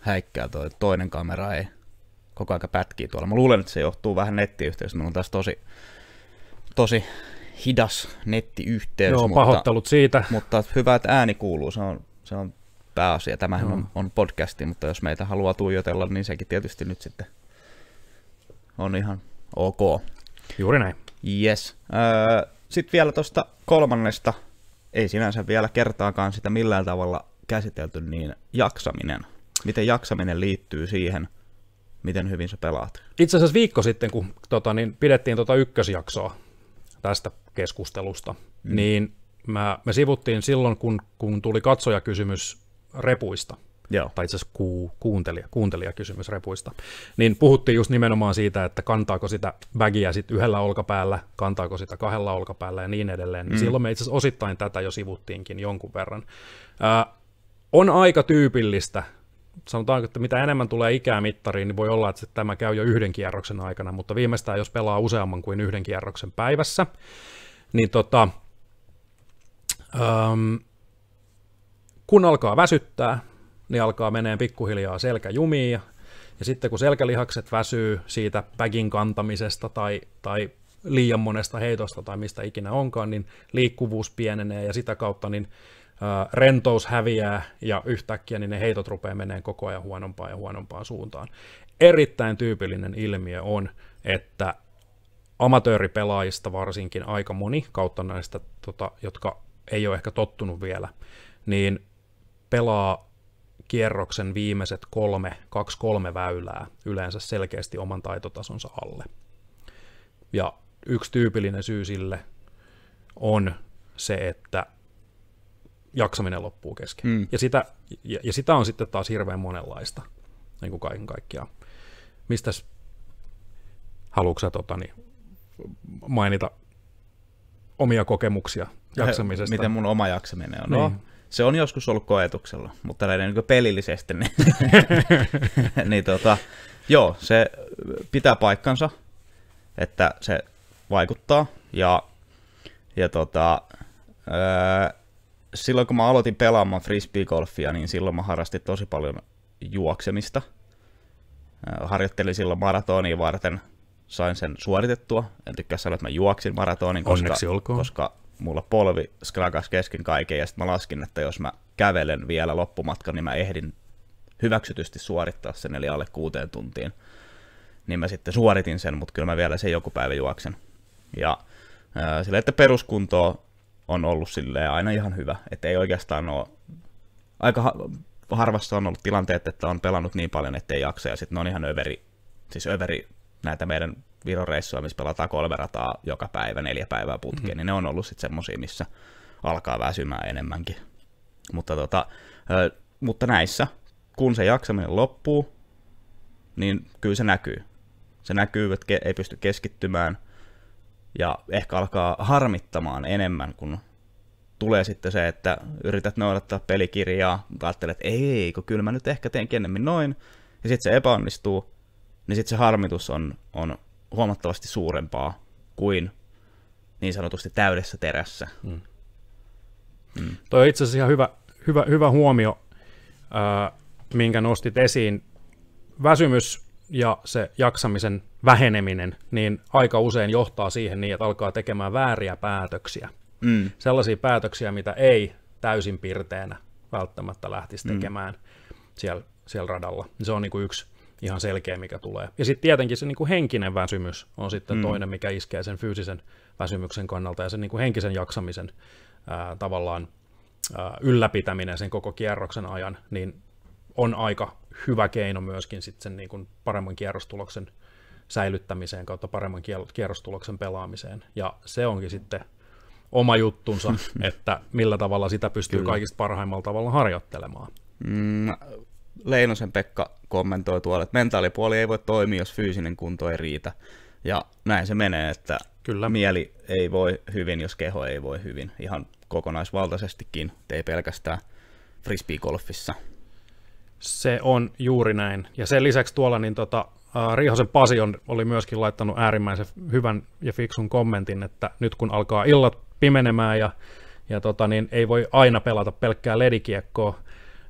häikkää toi toinen kamera ei koko aika pätkii tuolla. Mä luulen, että se johtuu vähän nettiyhteydestä. Meillä on tässä tosi, tosi hidas nettiyhteys. Joo, mutta, pahoittelut siitä. Mutta hyvä, että ääni kuuluu. Se on, se on pääasia. Tämähän no. on, on podcasti, mutta jos meitä haluaa tuijotella, niin sekin tietysti nyt sitten on ihan ok. Juuri näin. Yes. Sitten vielä tuosta kolmannesta, ei sinänsä vielä kertaakaan sitä millään tavalla käsitelty, niin jaksaminen. Miten jaksaminen liittyy siihen, miten hyvin sä pelaat? Itse asiassa viikko sitten, kun tota, niin pidettiin tota ykkösjaksoa tästä keskustelusta, mm. niin mä, me sivuttiin silloin, kun, kun tuli katsojakysymys repuista, Joo. tai itse asiassa ku, kuuntelija, kuuntelijakysymys repuista, niin puhuttiin just nimenomaan siitä, että kantaako sitä bagia sitten yhdellä olkapäällä, kantaako sitä kahdella olkapäällä ja niin edelleen. Niin mm. Silloin me itse asiassa osittain tätä jo sivuttiinkin jonkun verran. Ää, on aika tyypillistä, sanotaanko, että mitä enemmän tulee ikää mittariin, niin voi olla, että tämä käy jo yhden kierroksen aikana, mutta viimeistään jos pelaa useamman kuin yhden kierroksen päivässä, niin tota, äm, kun alkaa väsyttää, niin alkaa menee pikkuhiljaa selkä jumiin ja, ja sitten kun selkälihakset väsyy siitä päkin kantamisesta tai, tai liian monesta heitosta tai mistä ikinä onkaan, niin liikkuvuus pienenee ja sitä kautta niin rentous häviää ja yhtäkkiä niin ne heitot rupeaa meneen koko ajan huonompaan ja huonompaan suuntaan. Erittäin tyypillinen ilmiö on, että amatööripelaajista varsinkin aika moni kautta näistä, tota, jotka ei ole ehkä tottunut vielä, niin pelaa kierroksen viimeiset kolme, kaksi kolme väylää yleensä selkeästi oman taitotasonsa alle. Ja yksi tyypillinen syy sille on se, että jaksaminen loppuu kesken. Mm. Ja, sitä, ja, ja sitä on sitten taas hirveän monenlaista, niin kuin kaiken kaikkiaan. Mistäs haluatko sä tota, niin, mainita omia kokemuksia jaksamisesta? Miten mun oma jaksaminen on? Niin. No, niin se on joskus ollut koetuksella, mutta näiden niin pelillisesti, niin, niin tota, joo, se pitää paikkansa, että se vaikuttaa. Ja, ja tota, ää, öö, silloin kun mä aloitin pelaamaan frisbeegolfia, niin silloin mä harrastin tosi paljon juoksemista. Öö, harjoittelin silloin maratonia varten, sain sen suoritettua. En tykkää sanoa, että mä juoksin maratonin, koska, Onneksi olkoon. koska mulla polvi skrakas kesken kaiken, ja sitten mä laskin, että jos mä kävelen vielä loppumatkan, niin mä ehdin hyväksytysti suorittaa sen, eli alle kuuteen tuntiin. Niin mä sitten suoritin sen, mutta kyllä mä vielä sen joku päivä juoksen. Ja äh, sille, että peruskunto on ollut sille aina ihan hyvä, että ei oikeastaan ole, aika ha- harvassa on ollut tilanteet, että on pelannut niin paljon, ettei jaksa, ja sitten ne on ihan överi, siis överi näitä meidän Viron reissua, missä pelataan kolme rataa joka päivä, neljä päivää putkeen, mm-hmm. niin ne on ollut sitten semmoisia, missä alkaa väsymään enemmänkin. Mutta, tota, mutta näissä, kun se jaksaminen loppuu, niin kyllä se näkyy. Se näkyy, että ei pysty keskittymään ja ehkä alkaa harmittamaan enemmän, kun tulee sitten se, että yrität noudattaa pelikirjaa, ajattelet, että ei, kun kyllä mä nyt ehkä teen ennemmin noin, ja sitten se epäonnistuu, niin sitten se harmitus on, on huomattavasti suurempaa kuin niin sanotusti täydessä terässä. Mm. Mm. Toi on itse asiassa ihan hyvä, hyvä, hyvä huomio, äh, minkä nostit esiin. Väsymys ja se jaksamisen väheneminen, niin aika usein johtaa siihen niin, että alkaa tekemään vääriä päätöksiä. Mm. Sellaisia päätöksiä, mitä ei täysin pirteänä välttämättä lähtisi mm. tekemään mm. siellä, siellä radalla. Se on niin kuin yksi, ihan selkeä, mikä tulee. Ja sitten tietenkin se niin kuin henkinen väsymys on sitten mm. toinen, mikä iskee sen fyysisen väsymyksen kannalta ja sen niin kuin henkisen jaksamisen ää, tavallaan ää, ylläpitäminen sen koko kierroksen ajan, niin on aika hyvä keino myöskin sitten sen niin kuin paremman kierrostuloksen säilyttämiseen kautta paremman kierrostuloksen pelaamiseen. Ja se onkin sitten oma juttunsa, että millä tavalla sitä pystyy Kyllä. kaikista parhaimmalla tavalla harjoittelemaan. Mm, Leinosen Pekka kommentoi tuolla, että mentaalipuoli ei voi toimia, jos fyysinen kunto ei riitä. Ja näin se menee, että Kyllä. mieli ei voi hyvin, jos keho ei voi hyvin. Ihan kokonaisvaltaisestikin, ei pelkästään frisbee-golfissa. Se on juuri näin. Ja sen lisäksi tuolla niin tota, Riihosen Pasi on, oli myöskin laittanut äärimmäisen hyvän ja fiksun kommentin, että nyt kun alkaa illat pimenemään ja, ja tota, niin ei voi aina pelata pelkkää ledikiekkoa,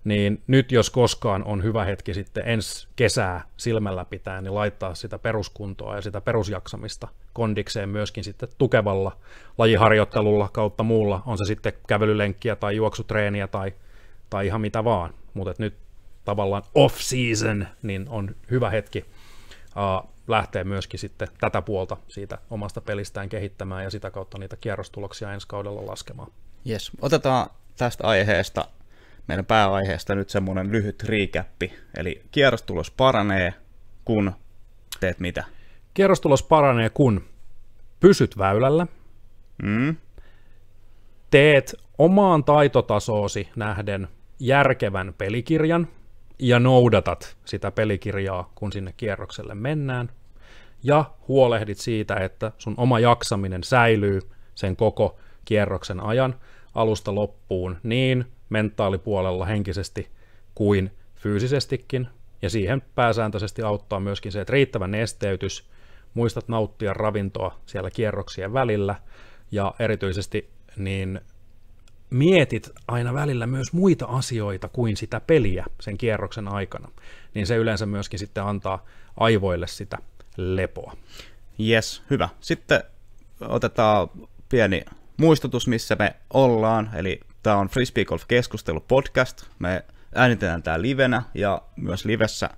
niin nyt jos koskaan on hyvä hetki sitten ensi kesää silmällä pitää, niin laittaa sitä peruskuntoa ja sitä perusjaksamista kondikseen myöskin sitten tukevalla lajiharjoittelulla kautta muulla, on se sitten kävelylenkkiä tai juoksutreeniä tai, tai ihan mitä vaan, mutta nyt tavallaan off-season, niin on hyvä hetki uh, lähteä myöskin sitten tätä puolta siitä omasta pelistään kehittämään ja sitä kautta niitä kierrostuloksia ensi kaudella laskemaan. Yes. otetaan tästä aiheesta meidän pääaiheesta nyt semmoinen lyhyt riikäppi. Eli kierrostulos paranee, kun teet mitä? Kierrostulos paranee, kun pysyt väylällä, mm. teet omaan taitotasoosi nähden järkevän pelikirjan ja noudatat sitä pelikirjaa, kun sinne kierrokselle mennään, ja huolehdit siitä, että sun oma jaksaminen säilyy sen koko kierroksen ajan alusta loppuun niin, mentaalipuolella henkisesti kuin fyysisestikin. Ja siihen pääsääntöisesti auttaa myöskin se, että riittävä nesteytys, muistat nauttia ravintoa siellä kierroksien välillä ja erityisesti niin mietit aina välillä myös muita asioita kuin sitä peliä sen kierroksen aikana, niin se yleensä myöskin sitten antaa aivoille sitä lepoa. Yes, hyvä. Sitten otetaan pieni muistutus, missä me ollaan, eli Tämä on Frisbee Golf Keskustelu podcast. Me äänitetään tämä livenä ja myös livessä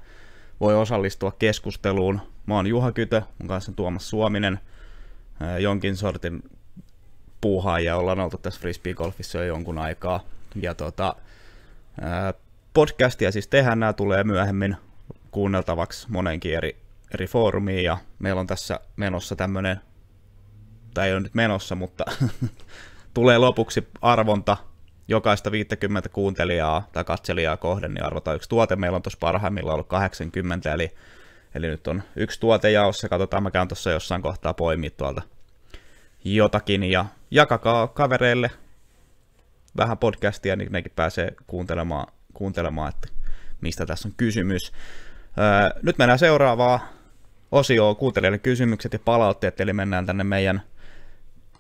voi osallistua keskusteluun. Mä oon Juha Kytö, mun kanssa Tuomas Suominen, jonkin sortin puuhaaja. Ollaan oltu tässä Frisbee Golfissa jo jonkun aikaa. Ja tota, podcastia siis tehdään, nämä tulee myöhemmin kuunneltavaksi monenkin eri, eri foorumiin ja meillä on tässä menossa tämmöinen, tai ei ole nyt menossa, mutta tulee lopuksi arvonta jokaista 50 kuuntelijaa tai katselijaa kohden, niin arvotaan yksi tuote. Meillä on tuossa parhaimmillaan ollut 80, eli, eli nyt on yksi tuote jaossa. Katsotaan, mä käyn tuossa jossain kohtaa poimia tuolta jotakin, ja jakakaa kavereille vähän podcastia, niin nekin pääsee kuuntelemaan, kuuntelemaan että mistä tässä on kysymys. Öö, nyt mennään seuraavaa osioon, kuuntelijoiden kysymykset ja palautteet, eli mennään tänne meidän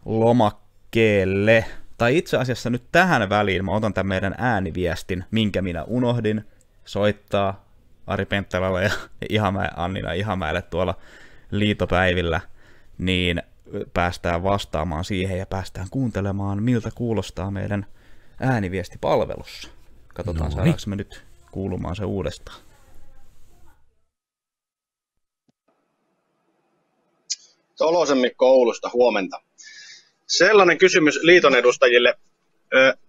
lomakkeelle. Tai itse asiassa nyt tähän väliin mä otan tämän meidän ääniviestin, minkä minä unohdin soittaa Ari Penttalalle ja Ihamä, Annina Ihamäelle tuolla liitopäivillä, niin päästään vastaamaan siihen ja päästään kuuntelemaan, miltä kuulostaa meidän ääniviestipalvelussa. Katsotaan, Noin. saadaanko me nyt kuulumaan se uudestaan. Tolosen Mikko Oulusta, huomenta. Sellainen kysymys liiton edustajille.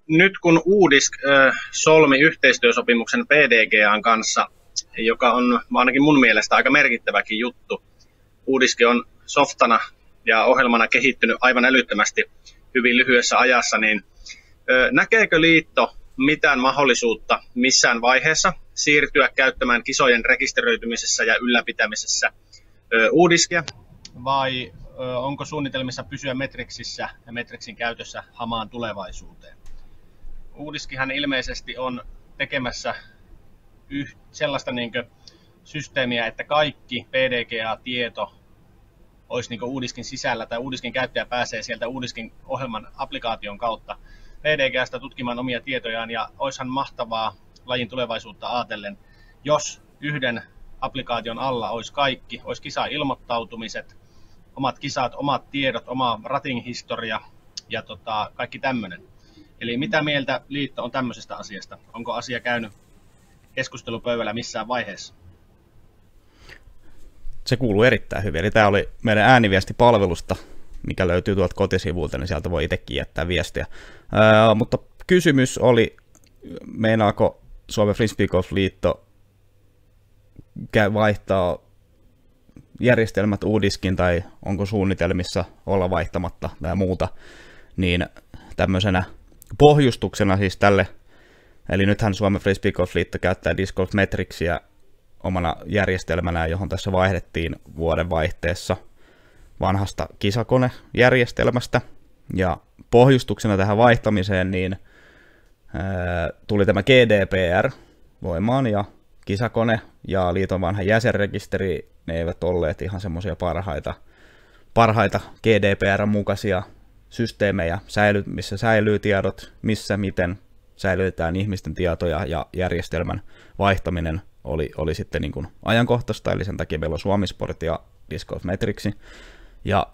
Nyt kun Uudisk solmi yhteistyösopimuksen PDGAn kanssa, joka on ainakin mun mielestä aika merkittäväkin juttu. Uudiski on softana ja ohjelmana kehittynyt aivan älyttömästi hyvin lyhyessä ajassa, niin näkeekö liitto mitään mahdollisuutta missään vaiheessa siirtyä käyttämään kisojen rekisteröitymisessä ja ylläpitämisessä uudiskia, vai onko suunnitelmissa pysyä Metriksissä ja Metriksin käytössä hamaan tulevaisuuteen? Uudiskihan ilmeisesti on tekemässä yh, sellaista niin systeemiä, että kaikki PDGA-tieto olisi niin Uudiskin sisällä tai Uudiskin käyttäjä pääsee sieltä Uudiskin ohjelman applikaation kautta PDGAsta tutkimaan omia tietojaan ja oishan mahtavaa lajin tulevaisuutta ajatellen, jos yhden applikaation alla olisi kaikki, olisi kisa ilmoittautumiset, omat kisat, omat tiedot, oma ratin historia ja tota, kaikki tämmöinen. Eli mitä mieltä liitto on tämmöisestä asiasta? Onko asia käynyt keskustelupöydällä missään vaiheessa? Se kuuluu erittäin hyvin. Eli tämä oli meidän ääniviestipalvelusta, mikä löytyy tuolta kotisivuilta, niin sieltä voi itsekin jättää viestiä. Ää, mutta kysymys oli, meinaako Suomen Frisbee Golf Liitto vaihtaa järjestelmät uudiskin tai onko suunnitelmissa olla vaihtamatta tai muuta, niin tämmöisenä pohjustuksena siis tälle, eli nythän Suomen Frisbee Golf Liitto käyttää Disc Golf Metricsia omana järjestelmänä, johon tässä vaihdettiin vuoden vaihteessa vanhasta kisakonejärjestelmästä. Ja pohjustuksena tähän vaihtamiseen niin tuli tämä GDPR voimaan ja kisakone ja liiton vanha jäsenrekisteri, ne eivät olleet ihan semmoisia parhaita, parhaita GDPR-mukaisia systeemejä, säily, missä säilyy tiedot, missä miten säilytetään ihmisten tietoja ja järjestelmän vaihtaminen oli, oli sitten niin kuin ajankohtaista, eli sen takia meillä on Suomisport ja Discord Metriksi. Ja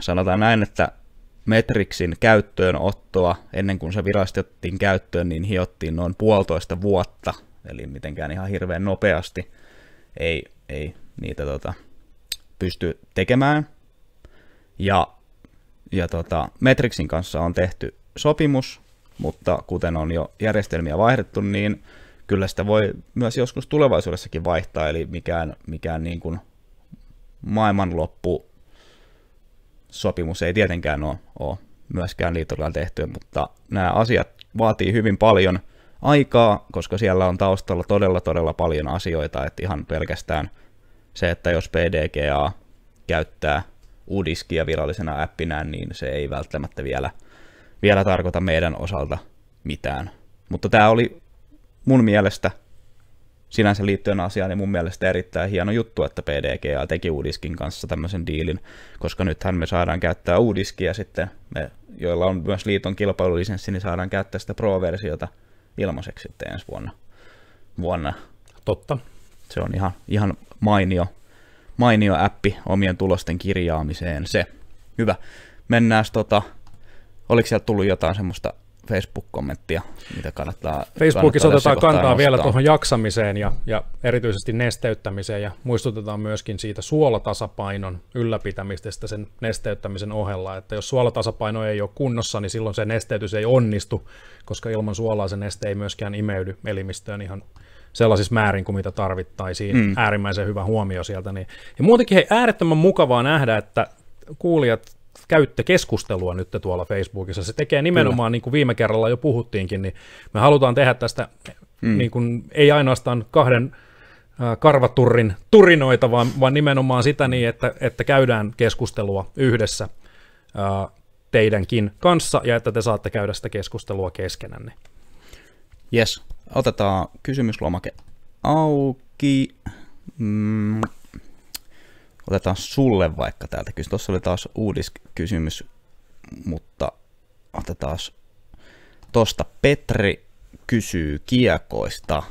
sanotaan näin, että Metriksin käyttöönottoa ennen kuin se virastettiin käyttöön, niin hiottiin noin puolitoista vuotta – eli mitenkään ihan hirveän nopeasti ei, ei niitä tota, pysty tekemään. Ja, ja tota, Metrixin kanssa on tehty sopimus, mutta kuten on jo järjestelmiä vaihdettu, niin kyllä sitä voi myös joskus tulevaisuudessakin vaihtaa, eli mikään, mikään niin kuin maailmanloppu sopimus ei tietenkään ole, ole myöskään liitolla tehty, mutta nämä asiat vaatii hyvin paljon – aikaa, koska siellä on taustalla todella todella paljon asioita, että ihan pelkästään se, että jos PDGA käyttää uudiskia virallisena appinä, niin se ei välttämättä vielä, vielä tarkoita meidän osalta mitään. Mutta tämä oli mun mielestä sinänsä liittyen asiaan, niin mun mielestä erittäin hieno juttu, että PDGA teki Uudiskin kanssa tämmöisen diilin, koska nythän me saadaan käyttää Uudiskia sitten, me, joilla on myös liiton kilpailulisenssi, niin saadaan käyttää sitä Pro-versiota – ilmaiseksi sitten ensi vuonna. vuonna. Totta. Se on ihan, ihan mainio, mainio appi omien tulosten kirjaamiseen se. Hyvä. Mennään tota, oliko sieltä tullut jotain semmoista Facebook-kommenttia, mitä kannattaa Facebookissa kannattaa otetaan kantaa nostaa. vielä tuohon jaksamiseen ja, ja erityisesti nesteyttämiseen ja muistutetaan myöskin siitä suolatasapainon ylläpitämistä sen nesteyttämisen ohella, että jos suolatasapaino ei ole kunnossa, niin silloin se nesteytys ei onnistu, koska ilman suolaa se neste ei myöskään imeydy elimistöön ihan sellaisissa määrin kuin mitä tarvittaisiin. Mm. Äärimmäisen hyvä huomio sieltä. Niin. Ja muutenkin hei, äärettömän mukavaa nähdä, että kuulijat käyttökeskustelua keskustelua nyt tuolla Facebookissa. Se tekee nimenomaan, Kyllä. niin kuin viime kerralla jo puhuttiinkin, niin me halutaan tehdä tästä mm. niin kuin, ei ainoastaan kahden karvaturrin turinoita, vaan, vaan nimenomaan sitä niin, että, että käydään keskustelua yhdessä teidänkin kanssa ja että te saatte käydä sitä keskustelua keskenänne. Jes, otetaan kysymyslomake auki. Mm. Otetaan sulle vaikka täältä kysymys. Tuossa oli taas uudiskysymys, mutta otetaan tosta. Petri kysyy kiekoista.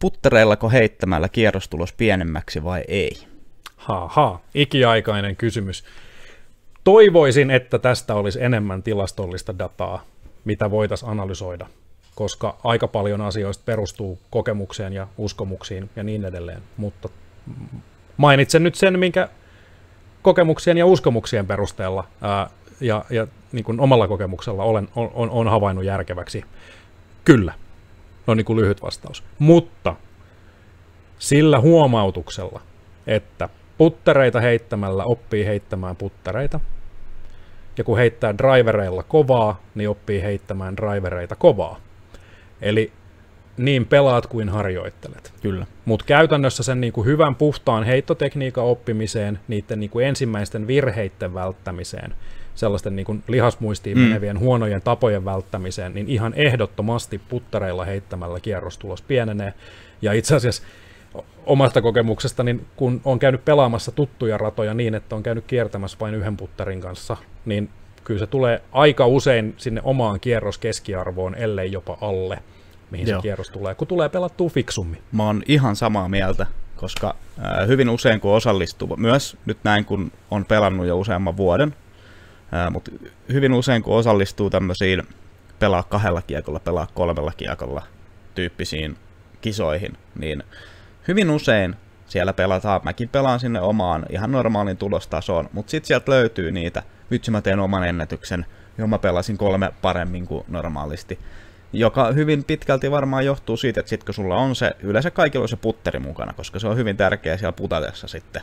Puttereillako heittämällä kierrostulos pienemmäksi vai ei? Haha, ikiaikainen kysymys. Toivoisin, että tästä olisi enemmän tilastollista dataa, mitä voitaisiin analysoida, koska aika paljon asioista perustuu kokemukseen ja uskomuksiin ja niin edelleen, mutta mainitsen nyt sen, minkä kokemuksien ja uskomuksien perusteella ää, ja, ja niin kuin omalla kokemuksella olen on, on, on havainnut järkeväksi. Kyllä, on no niin kuin lyhyt vastaus. Mutta sillä huomautuksella, että puttereita heittämällä oppii heittämään puttereita, ja kun heittää drivereilla kovaa, niin oppii heittämään drivereita kovaa. Eli niin pelaat kuin harjoittelet. Kyllä. Mutta käytännössä sen niin kuin hyvän puhtaan heittotekniikan oppimiseen, niiden niin kuin ensimmäisten virheiden välttämiseen, sellaisten niin kuin lihasmuistiin mm. menevien huonojen tapojen välttämiseen, niin ihan ehdottomasti puttareilla heittämällä kierrostulos pienenee. Ja itse asiassa omasta kokemuksesta, niin kun on käynyt pelaamassa tuttuja ratoja niin, että on käynyt kiertämässä vain yhden puttarin kanssa, niin kyllä se tulee aika usein sinne omaan kierroskeskiarvoon ellei jopa alle mihin Joo. se kierros tulee, kun tulee pelattua fiksummin. Mä oon ihan samaa mieltä, koska äh, hyvin usein kun osallistuu, myös nyt näin kun on pelannut jo useamman vuoden, äh, mutta hyvin usein kun osallistuu tämmöisiin pelaa kahdella kiekolla, pelaa kolmella kiekolla tyyppisiin kisoihin, niin hyvin usein siellä pelataan, mäkin pelaan sinne omaan ihan normaalin tulostasoon, mutta sitten sieltä löytyy niitä, vitsi mä teen oman ennätyksen, johon mä pelasin kolme paremmin kuin normaalisti joka hyvin pitkälti varmaan johtuu siitä, että sit kun sulla on se, yleensä kaikilla on se putteri mukana, koska se on hyvin tärkeä siellä putatessa sitten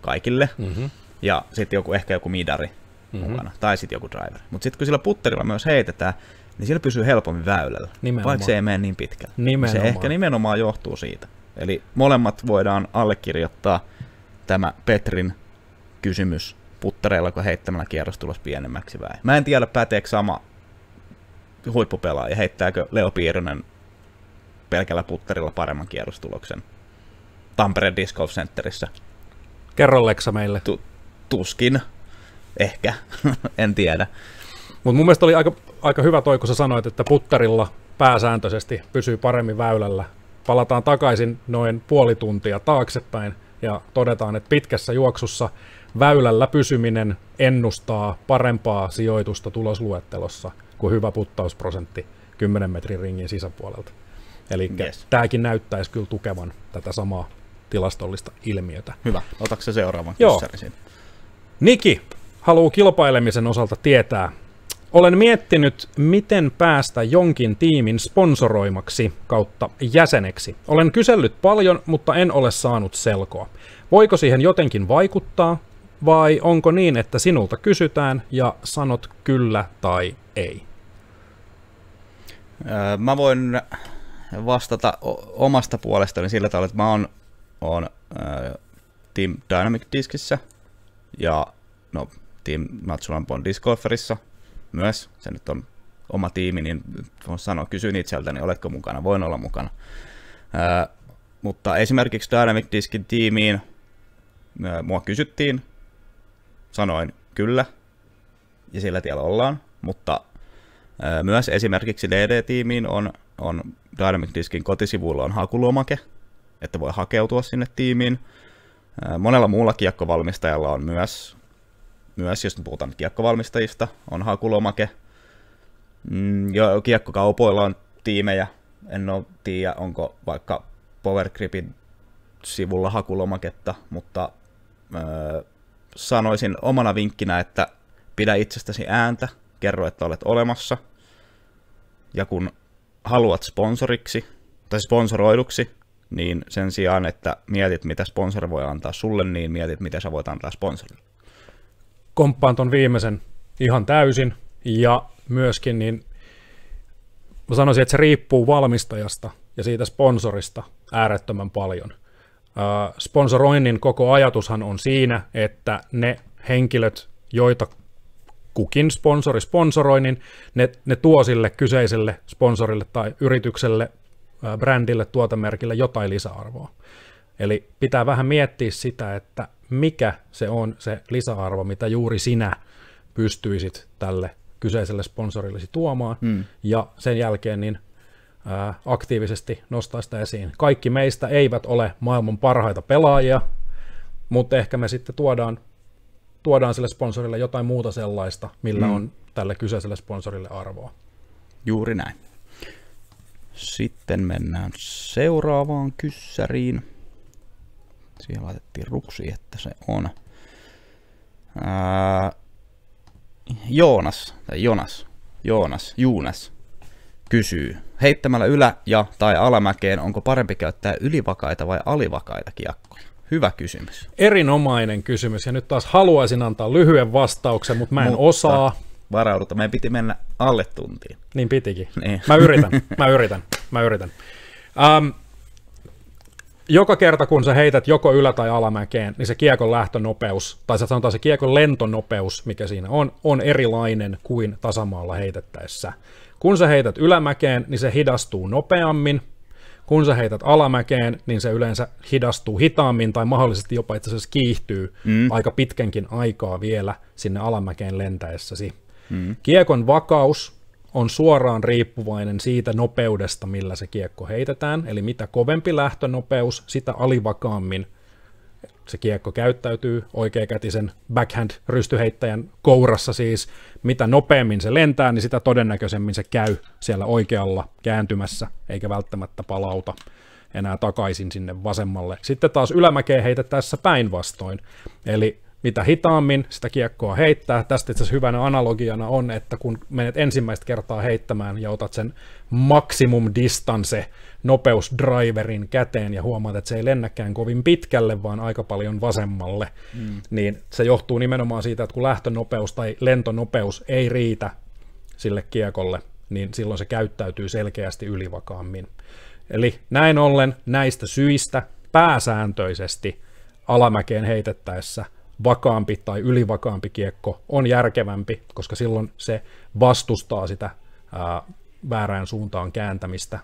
kaikille. Mm-hmm. Ja sitten joku, ehkä joku midari mm-hmm. mukana, tai sitten joku driver. Mutta sitten kun sillä putterilla myös heitetään, niin sillä pysyy helpommin väylällä, nimenomaan. vaikka se ei mene niin pitkälle. Niin nimenomaan. Se ehkä nimenomaan johtuu siitä. Eli molemmat voidaan allekirjoittaa tämä Petrin kysymys puttereilla kun heittämällä kierros tulos pienemmäksi vai. Mä en tiedä, päteekö sama huippupelaaja, heittääkö Leo Piirinen pelkällä putterilla paremman kierrostuloksen Tampereen Disc Golf Centerissä? Kerro Leksa meille. Tu- tuskin, ehkä, en tiedä. Mutta mun mielestä oli aika, aika hyvä toi, kun sä sanoit, että putterilla pääsääntöisesti pysyy paremmin väylällä. Palataan takaisin noin puoli tuntia taaksepäin ja todetaan, että pitkässä juoksussa väylällä pysyminen ennustaa parempaa sijoitusta tulosluettelossa kuin hyvä puttausprosentti 10 metrin ringin sisäpuolelta. Eli yes. tämäkin näyttäisi kyllä tukevan tätä samaa tilastollista ilmiötä. Hyvä, otatko se seuraavan kysymyksen? Niki haluaa kilpailemisen osalta tietää, olen miettinyt, miten päästä jonkin tiimin sponsoroimaksi kautta jäseneksi. Olen kysellyt paljon, mutta en ole saanut selkoa. Voiko siihen jotenkin vaikuttaa? vai onko niin, että sinulta kysytään ja sanot kyllä tai ei? Mä voin vastata omasta puolestani sillä tavalla, että mä oon, oon Team Dynamic Diskissä ja no, Team Natsulan Bond Disc myös. Se nyt on oma tiimi, niin voin sanoa, kysyn itseltäni, niin oletko mukana, voin olla mukana. Äh, mutta esimerkiksi Dynamic Diskin tiimiin ää, mua kysyttiin sanoin kyllä, ja sillä tiellä ollaan, mutta myös esimerkiksi DD-tiimiin on, on Dynamic Diskin kotisivuilla on hakulomake, että voi hakeutua sinne tiimiin. Monella muulla kiekkovalmistajalla on myös, myös jos puhutaan kiekkovalmistajista, on hakulomake. Mm, jo kiekkokaupoilla on tiimejä, en ole tiedä, onko vaikka Power Gripin sivulla hakulomaketta, mutta sanoisin omana vinkkinä, että pidä itsestäsi ääntä, kerro, että olet olemassa. Ja kun haluat sponsoriksi tai sponsoroiduksi, niin sen sijaan, että mietit, mitä sponsori voi antaa sulle, niin mietit, mitä sä voit antaa sponsorille. Komppaan ton viimeisen ihan täysin, ja myöskin niin mä sanoisin, että se riippuu valmistajasta ja siitä sponsorista äärettömän paljon – Äh, sponsoroinnin koko ajatushan on siinä, että ne henkilöt, joita kukin sponsori sponsoroi, niin ne, ne tuo sille kyseiselle sponsorille tai yritykselle, äh, brändille, tuotemerkille jotain lisäarvoa. Eli pitää vähän miettiä sitä, että mikä se on se lisäarvo, mitä juuri sinä pystyisit tälle kyseiselle sponsorillesi tuomaan, mm. ja sen jälkeen niin aktiivisesti nostaa sitä esiin. Kaikki meistä eivät ole maailman parhaita pelaajia, mutta ehkä me sitten tuodaan, tuodaan sille sponsorille jotain muuta sellaista, millä mm. on tälle kyseiselle sponsorille arvoa. Juuri näin. Sitten mennään seuraavaan kyssäriin. Siihen laitettiin ruksi, että se on. Ää, Joonas, tai Jonas, Joonas, Juunas kysyy, heittämällä ylä- ja tai alamäkeen onko parempi käyttää ylivakaita vai alivakaita kiekkoja? Hyvä kysymys. Erinomainen kysymys, ja nyt taas haluaisin antaa lyhyen vastauksen, mutta mä en mutta osaa. Varauduta, meidän piti mennä alle tuntiin. Niin pitikin. Niin. Mä yritän, mä yritän, mä yritän. Ähm, joka kerta kun sä heität joko ylä- tai alamäkeen, niin se kiekon lähtönopeus, tai se sanotaan se kiekon lentonopeus, mikä siinä on, on erilainen kuin tasamaalla heitettäessä. Kun sä heität ylämäkeen, niin se hidastuu nopeammin. Kun sä heität alamäkeen, niin se yleensä hidastuu hitaammin tai mahdollisesti jopa itse asiassa kiihtyy mm. aika pitkänkin aikaa vielä sinne alamäkeen lentäessäsi. Mm. Kiekon vakaus on suoraan riippuvainen siitä nopeudesta, millä se kiekko heitetään. Eli mitä kovempi lähtönopeus, sitä alivakaammin se kiekko käyttäytyy oikeakätisen backhand-rystyheittäjän kourassa siis. Mitä nopeammin se lentää, niin sitä todennäköisemmin se käy siellä oikealla kääntymässä, eikä välttämättä palauta enää takaisin sinne vasemmalle. Sitten taas ylämäkeen heitä tässä päinvastoin. Eli mitä hitaammin sitä kiekkoa heittää. Tästä itse asiassa hyvänä analogiana on, että kun menet ensimmäistä kertaa heittämään ja otat sen maksimum distance nopeusdriverin käteen ja huomaat, että se ei lennäkään kovin pitkälle, vaan aika paljon vasemmalle, mm. niin se johtuu nimenomaan siitä, että kun lähtönopeus tai lentonopeus ei riitä sille kiekolle, niin silloin se käyttäytyy selkeästi ylivakaammin. Eli näin ollen näistä syistä pääsääntöisesti alamäkeen heitettäessä vakaampi tai ylivakaampi kiekko on järkevämpi, koska silloin se vastustaa sitä ää, väärään suuntaan kääntämistä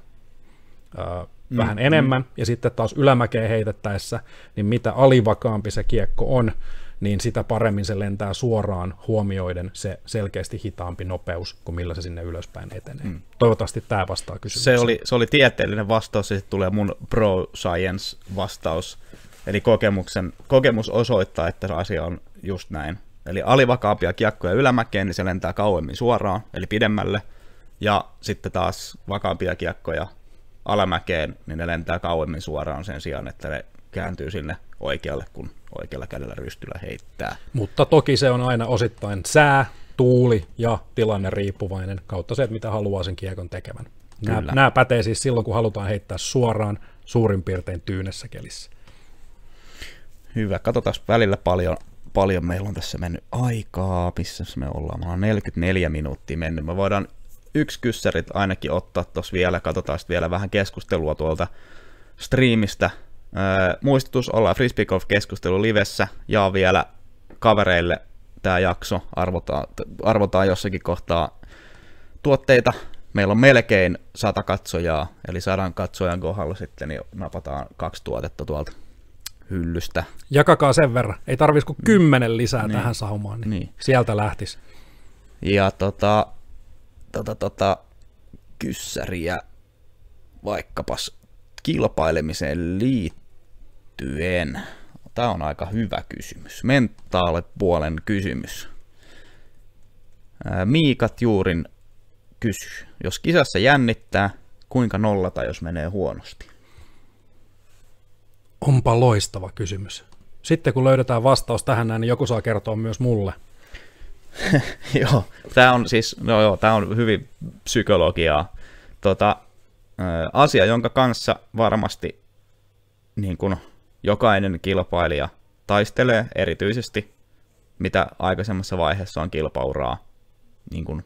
ää, mm, vähän mm. enemmän. Mm. Ja sitten taas ylämäkeen heitettäessä, niin mitä alivakaampi se kiekko on, niin sitä paremmin se lentää suoraan huomioiden se selkeästi hitaampi nopeus, kuin millä se sinne ylöspäin etenee. Mm. Toivottavasti tämä vastaa kysymykseen. Se oli, se oli tieteellinen vastaus ja sitten tulee mun pro science vastaus Eli kokemuksen, kokemus osoittaa, että se asia on just näin. Eli alivakaampia kiekkoja ylämäkeen, niin se lentää kauemmin suoraan, eli pidemmälle. Ja sitten taas vakaampia kiekkoja alamäkeen, niin ne lentää kauemmin suoraan sen sijaan, että ne kääntyy sinne oikealle, kun oikealla kädellä rystyllä heittää. Mutta toki se on aina osittain sää, tuuli ja tilanne riippuvainen kautta se, mitä haluaa sen kiekon tekemään. Nämä, nämä pätee siis silloin, kun halutaan heittää suoraan suurin piirtein tyynessä kelissä. Hyvä, katsotaan välillä paljon, paljon meillä on tässä mennyt aikaa, missä me ollaan. Me ollaan 44 minuuttia mennyt. Me voidaan yksi kyssärit ainakin ottaa tuossa vielä, katsotaan sitten vielä vähän keskustelua tuolta striimistä. muistutus, ollaan Frisbee keskustelu livessä ja vielä kavereille tämä jakso arvotaan, arvotaan jossakin kohtaa tuotteita. Meillä on melkein 100 katsojaa, eli 100 katsojan kohdalla sitten niin napataan kaksi tuotetta tuolta hyllystä. Jakakaa sen verran. Ei tarvitsisi kuin niin. kymmenen lisää niin. tähän saumaan, niin, niin. sieltä lähtisi. Ja tota, tota, tota, kyssäriä vaikkapas kilpailemiseen liittyen. Tämä on aika hyvä kysymys. Mentaalipuolen kysymys. Miikat juurin kysy, jos kisassa jännittää, kuinka nollata, jos menee huonosti? Onpa loistava kysymys. Sitten kun löydetään vastaus tähän näin, niin joku saa kertoa myös mulle. joo, tämä on siis, no joo, tämä on hyvin psykologiaa. Tota, asia, jonka kanssa varmasti niin kun jokainen kilpailija taistelee erityisesti, mitä aikaisemmassa vaiheessa on kilpauraa, niin kun,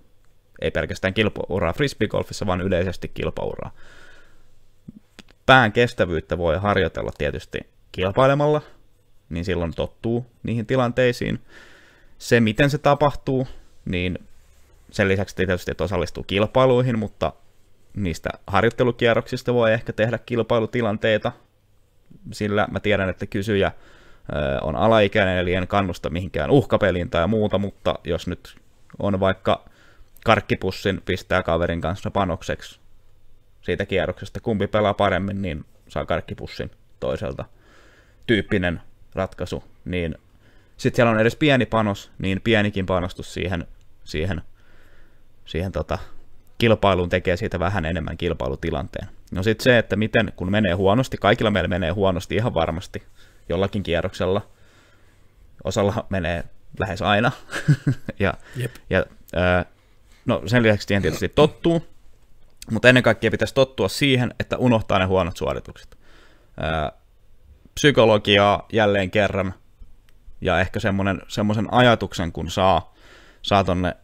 ei pelkästään kilpauraa frisbeegolfissa, vaan yleisesti kilpauraa pään kestävyyttä voi harjoitella tietysti kilpailemalla, niin silloin tottuu niihin tilanteisiin. Se, miten se tapahtuu, niin sen lisäksi tietysti, että osallistuu kilpailuihin, mutta niistä harjoittelukierroksista voi ehkä tehdä kilpailutilanteita, sillä mä tiedän, että kysyjä on alaikäinen, eli en kannusta mihinkään uhkapeliin tai muuta, mutta jos nyt on vaikka karkkipussin pistää kaverin kanssa panokseksi siitä kierroksesta, kumpi pelaa paremmin, niin saa karkkipussin toiselta tyyppinen ratkaisu, niin sitten siellä on edes pieni panos, niin pienikin panostus siihen, siihen, siihen tota, kilpailuun tekee siitä vähän enemmän kilpailutilanteen. No sitten se, että miten, kun menee huonosti, kaikilla meillä menee huonosti ihan varmasti jollakin kierroksella, osalla menee lähes aina, ja, Jep. ja ö, no sen lisäksi siihen tietysti tottuu, mutta ennen kaikkea pitäisi tottua siihen, että unohtaa ne huonot suoritukset. Psykologiaa jälleen kerran ja ehkä semmoisen ajatuksen, kun saa, saa tonne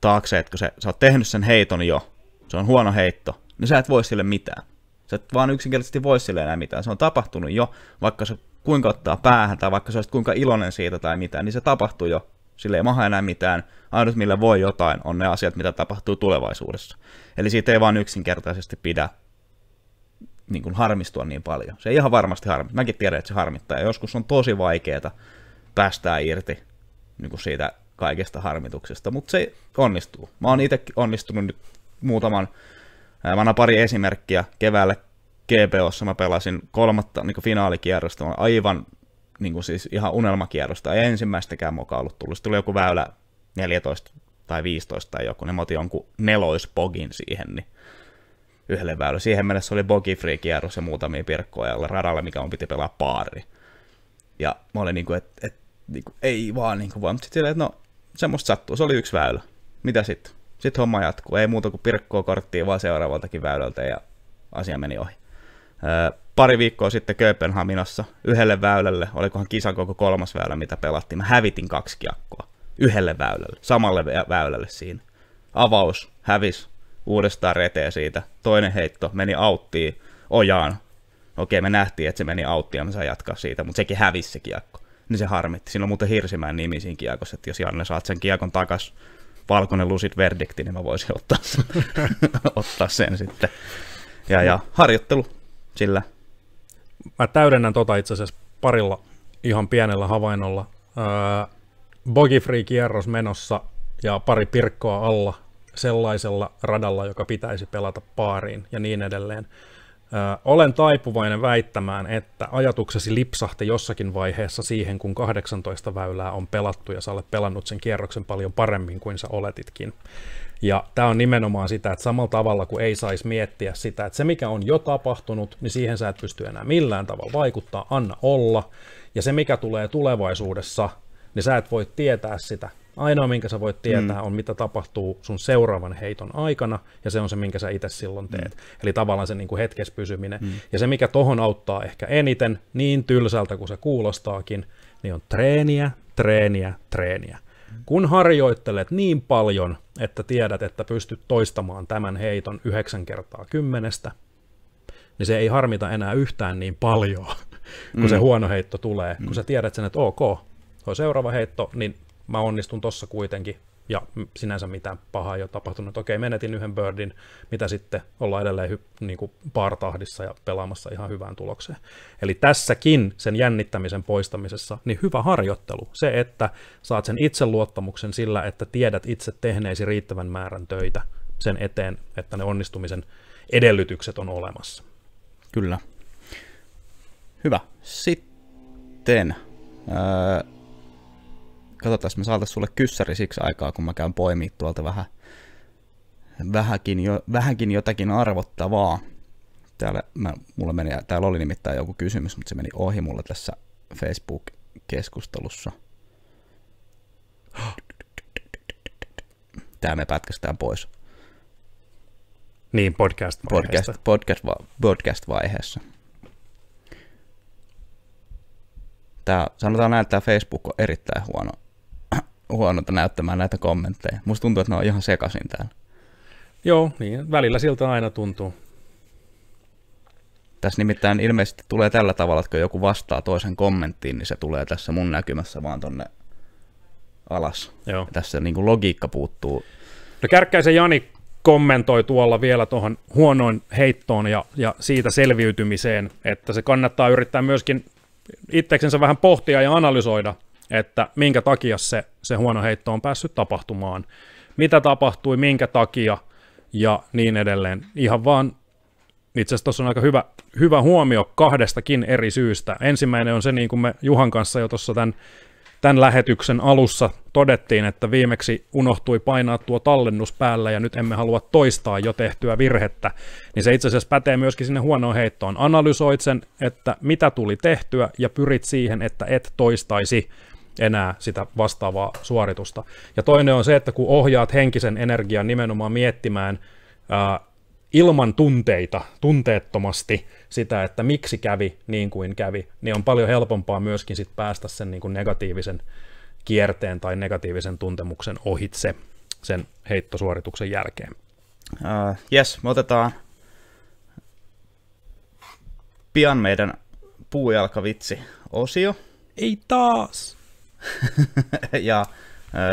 taakse, että kun se, sä oot tehnyt sen heiton jo, se on huono heitto, niin sä et voi sille mitään. Sä et vaan yksinkertaisesti voi sille enää mitään. Se on tapahtunut jo, vaikka se kuinka ottaa päähän tai vaikka sä olisit kuinka iloinen siitä tai mitä, niin se tapahtui jo. Sille ei maha enää mitään. Ainut, millä voi jotain, on ne asiat, mitä tapahtuu tulevaisuudessa. Eli siitä ei vaan yksinkertaisesti pidä niin kuin harmistua niin paljon. Se ei ihan varmasti harmittaa. Mäkin tiedän, että se harmittaa. Ja joskus on tosi vaikeaa päästää irti niin kuin siitä kaikesta harmituksesta, mutta se onnistuu. Mä oon itse onnistunut nyt muutaman, mä annan pari esimerkkiä. Keväällä GPOssa mä pelasin kolmatta niin finaalikierrosta, mä aivan niin kuin siis ihan unelmakierrosta. Ei ensimmäistäkään mokaa ollut tullut. Sitten tuli joku väylä 14 tai 15 tai joku, niin moti otin jonkun neloispogin siihen, niin yhdelle väylä. Siihen mennessä oli bogi free kierros ja muutamia jolla radalla, mikä on piti pelaa paari. Ja mä olin kuin, niinku, että et, niin ei vaan niinku vaan, mutta sitten no semmoista sattuu, se oli yksi väylä. Mitä sitten? Sitten homma jatkuu, ei muuta kuin pirkkoa korttia vaan seuraavaltakin väylältä ja asia meni ohi. Öö, pari viikkoa sitten Kööpenhaminassa yhdelle väylälle, olikohan kisan koko kolmas väylä, mitä pelattiin. Mä hävitin kaksi kiekkoa yhdelle väylälle, samalle väylälle siinä. Avaus, hävis, uudestaan retee siitä. Toinen heitto meni auttiin ojaan. Okei, me nähtiin, että se meni auttiin ja me saa jatkaa siitä, mutta sekin hävisi se kiekko. Niin se harmitti. Siinä on muuten Hirsimään nimisiin kiekossa, että jos Janne saat sen kiekon takas valkoinen lusit verdikti, niin mä voisin ottaa sen, ottaa sen sitten. Ja, ja harjoittelu sillä mä täydennän tota itse asiassa parilla ihan pienellä havainnolla. Öö, Bogi Free kierros menossa ja pari pirkkoa alla sellaisella radalla, joka pitäisi pelata paariin ja niin edelleen. Öö, olen taipuvainen väittämään, että ajatuksesi lipsahti jossakin vaiheessa siihen, kun 18 väylää on pelattu ja sä olet pelannut sen kierroksen paljon paremmin kuin sä oletitkin. Ja tämä on nimenomaan sitä, että samalla tavalla kuin ei saisi miettiä sitä, että se mikä on jo tapahtunut, niin siihen sä et pysty enää millään tavalla vaikuttaa, anna olla. Ja se mikä tulee tulevaisuudessa, niin sä et voi tietää sitä. Ainoa, minkä sä voit tietää, mm. on mitä tapahtuu sun seuraavan heiton aikana, ja se on se, minkä sä itse silloin teet. Mm. Eli tavallaan se niin kuin hetkes pysyminen. Mm. Ja se, mikä tohon auttaa ehkä eniten, niin tylsältä kuin se kuulostaakin, niin on treeniä, treeniä, treeniä. Kun harjoittelet niin paljon, että tiedät, että pystyt toistamaan tämän heiton 9 kertaa kymmenestä, niin se ei harmita enää yhtään niin paljon, kun mm. se huono heitto tulee. Mm. Kun sä tiedät sen, että ok, tuo seuraava heitto, niin mä onnistun tossa kuitenkin ja sinänsä mitään pahaa ei ole tapahtunut. Okei, menetin yhden birdin, mitä sitten ollaan edelleen hy- niin kuin partahdissa ja pelaamassa ihan hyvään tulokseen. Eli tässäkin sen jännittämisen poistamisessa, niin hyvä harjoittelu. Se, että saat sen itseluottamuksen sillä, että tiedät itse tehneesi riittävän määrän töitä sen eteen, että ne onnistumisen edellytykset on olemassa. Kyllä. Hyvä. Sitten... Öö Katsotaan, me saataisiin sulle kyssäri siksi aikaa, kun mä käyn poimii tuolta vähän, vähänkin, jo, vähänkin jotakin arvottavaa. Täällä, mä, mulla meni, täällä oli nimittäin joku kysymys, mutta se meni ohi mulla tässä Facebook-keskustelussa. Tämä me pätkästään pois. Niin, podcast-vaiheessa. Podcast, podcast, podcast-vaiheessa. Tää, sanotaan näin, että Facebook on erittäin huono huonota näyttämään näitä kommentteja. Musta tuntuu, että ne on ihan sekaisin täällä. Joo, niin välillä siltä aina tuntuu. Tässä nimittäin ilmeisesti tulee tällä tavalla, että kun joku vastaa toisen kommenttiin, niin se tulee tässä mun näkymässä vaan tonne alas. Joo. Ja tässä niin kuin logiikka puuttuu. No Kärkkäisen Jani kommentoi tuolla vielä tuohon huonoin heittoon ja, ja siitä selviytymiseen, että se kannattaa yrittää myöskin itseksensä vähän pohtia ja analysoida, että minkä takia se, se huono heitto on päässyt tapahtumaan, mitä tapahtui, minkä takia ja niin edelleen. Ihan vaan, itse asiassa tuossa on aika hyvä, hyvä huomio kahdestakin eri syystä. Ensimmäinen on se, niin kuin me Juhan kanssa jo tuossa tämän, tämän lähetyksen alussa todettiin, että viimeksi unohtui painaa tuo tallennus päällä ja nyt emme halua toistaa jo tehtyä virhettä, niin se itse asiassa pätee myöskin sinne huonoon heittoon. Analysoit sen, että mitä tuli tehtyä ja pyrit siihen, että et toistaisi enää sitä vastaavaa suoritusta. Ja toinen on se, että kun ohjaat henkisen energian nimenomaan miettimään ää, ilman tunteita, tunteettomasti sitä, että miksi kävi niin kuin kävi, niin on paljon helpompaa myöskin sit päästä sen niin kuin negatiivisen kierteen tai negatiivisen tuntemuksen ohitse sen heittosuorituksen jälkeen. Uh, yes, me otetaan pian meidän puujalkavitsi-osio. Ei taas! ja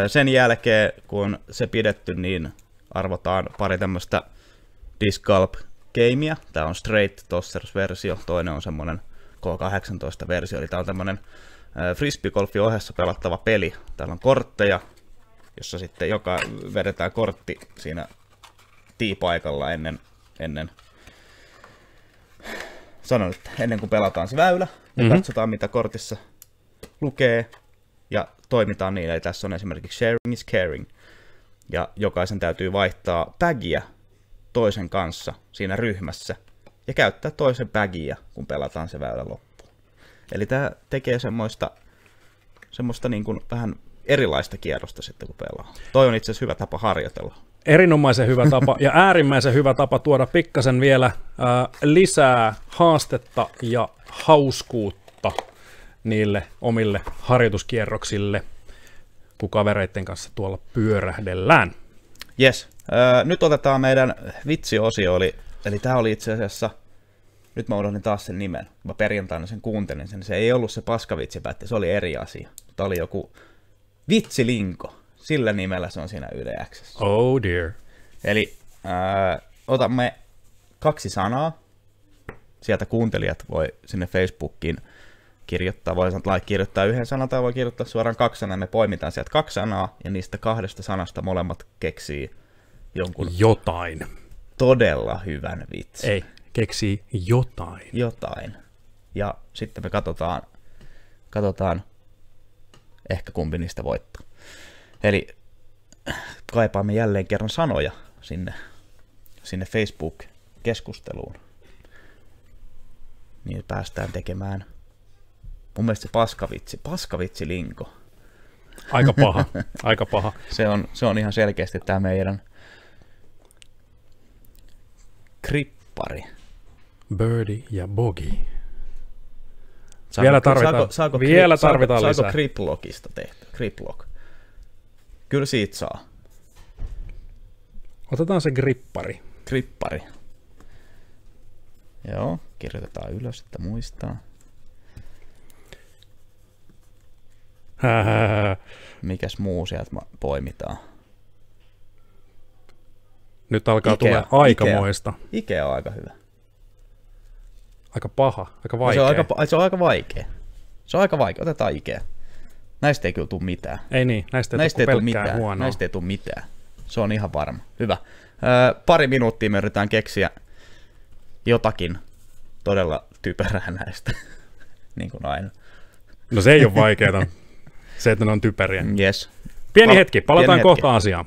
sen jälkeen, kun on se pidetty, niin arvotaan pari tämmöistä Discalp gamea. Tämä on Straight Tossers-versio, toinen on semmoinen K18-versio, eli tämä on tämmöinen frisbeegolfi ohessa pelattava peli. Täällä on kortteja, jossa sitten joka vedetään kortti siinä tiipaikalla ennen, ennen sanon, että ennen kuin pelataan se väylä, ja mm-hmm. katsotaan mitä kortissa lukee ja toimitaan niin, eli tässä on esimerkiksi sharing is caring, ja jokaisen täytyy vaihtaa bagia toisen kanssa siinä ryhmässä, ja käyttää toisen bagia, kun pelataan se väylä loppuun. Eli tämä tekee semmoista, semmoista niin kuin vähän erilaista kierrosta sitten, kun pelaa. Toi on itse asiassa hyvä tapa harjoitella. Erinomaisen hyvä tapa ja äärimmäisen hyvä tapa tuoda pikkasen vielä äh, lisää haastetta ja hauskuutta niille omille harjoituskierroksille, kun kavereiden kanssa tuolla pyörähdellään. Yes. Öö, nyt otetaan meidän vitsiosio, eli, eli tämä oli itse asiassa, nyt mä odotin taas sen nimen, mä perjantaina sen kuuntelin sen, se ei ollut se paskavitsipätti, se oli eri asia. Tämä oli joku vitsilinko, sillä nimellä se on siinä Yle Oh dear. Eli öö, otamme kaksi sanaa, sieltä kuuntelijat voi sinne Facebookiin – kirjoittaa, voi sanoa, kirjoittaa yhden sanan tai voi kirjoittaa suoraan kaksi sanaa, me poimitaan sieltä kaksi sanaa ja niistä kahdesta sanasta molemmat keksii jonkun... Jotain. Todella hyvän vitsin. Ei, keksii jotain. Jotain. Ja sitten me katsotaan, katsotaan ehkä kumpi niistä voittaa. Eli kaipaamme jälleen kerran sanoja sinne, sinne Facebook-keskusteluun. Niin päästään tekemään mun mielestä se paskavitsi, paskavitsi linko. Aika paha, aika paha. Se on, se on ihan selkeästi tämä meidän krippari. Birdie ja Bogi. vielä tarvitaan, saako, saako, vielä saako, tarvitaan saako, lisää. Saako Kriplokista tehty? Kriplok. Kyllä siitä saa. Otetaan se grippari. Grippari. Joo, kirjoitetaan ylös, että muistaa. Mikäs muu sieltä poimitaan? Nyt alkaa Ikea, tulla aikamoista. Ikea. Ikea on aika hyvä. Aika paha, aika vaikea. No se, on aika, se on aika vaikea. Se on aika vaikea, otetaan Ikea. Näistä ei kyllä tule mitään. Ei niin, näistä ei, näistä ei tule mitään. Huonoa. Näistä ei tule mitään. Se on ihan varma. Hyvä. Öö, pari minuuttia me yritetään keksiä jotakin todella typerää näistä, niin kuin aina. No se ei ole vaikeaa. se, että ne on typeriä. Yes. Pieni Pal- hetki, palataan pieni hetki. kohta asiaan.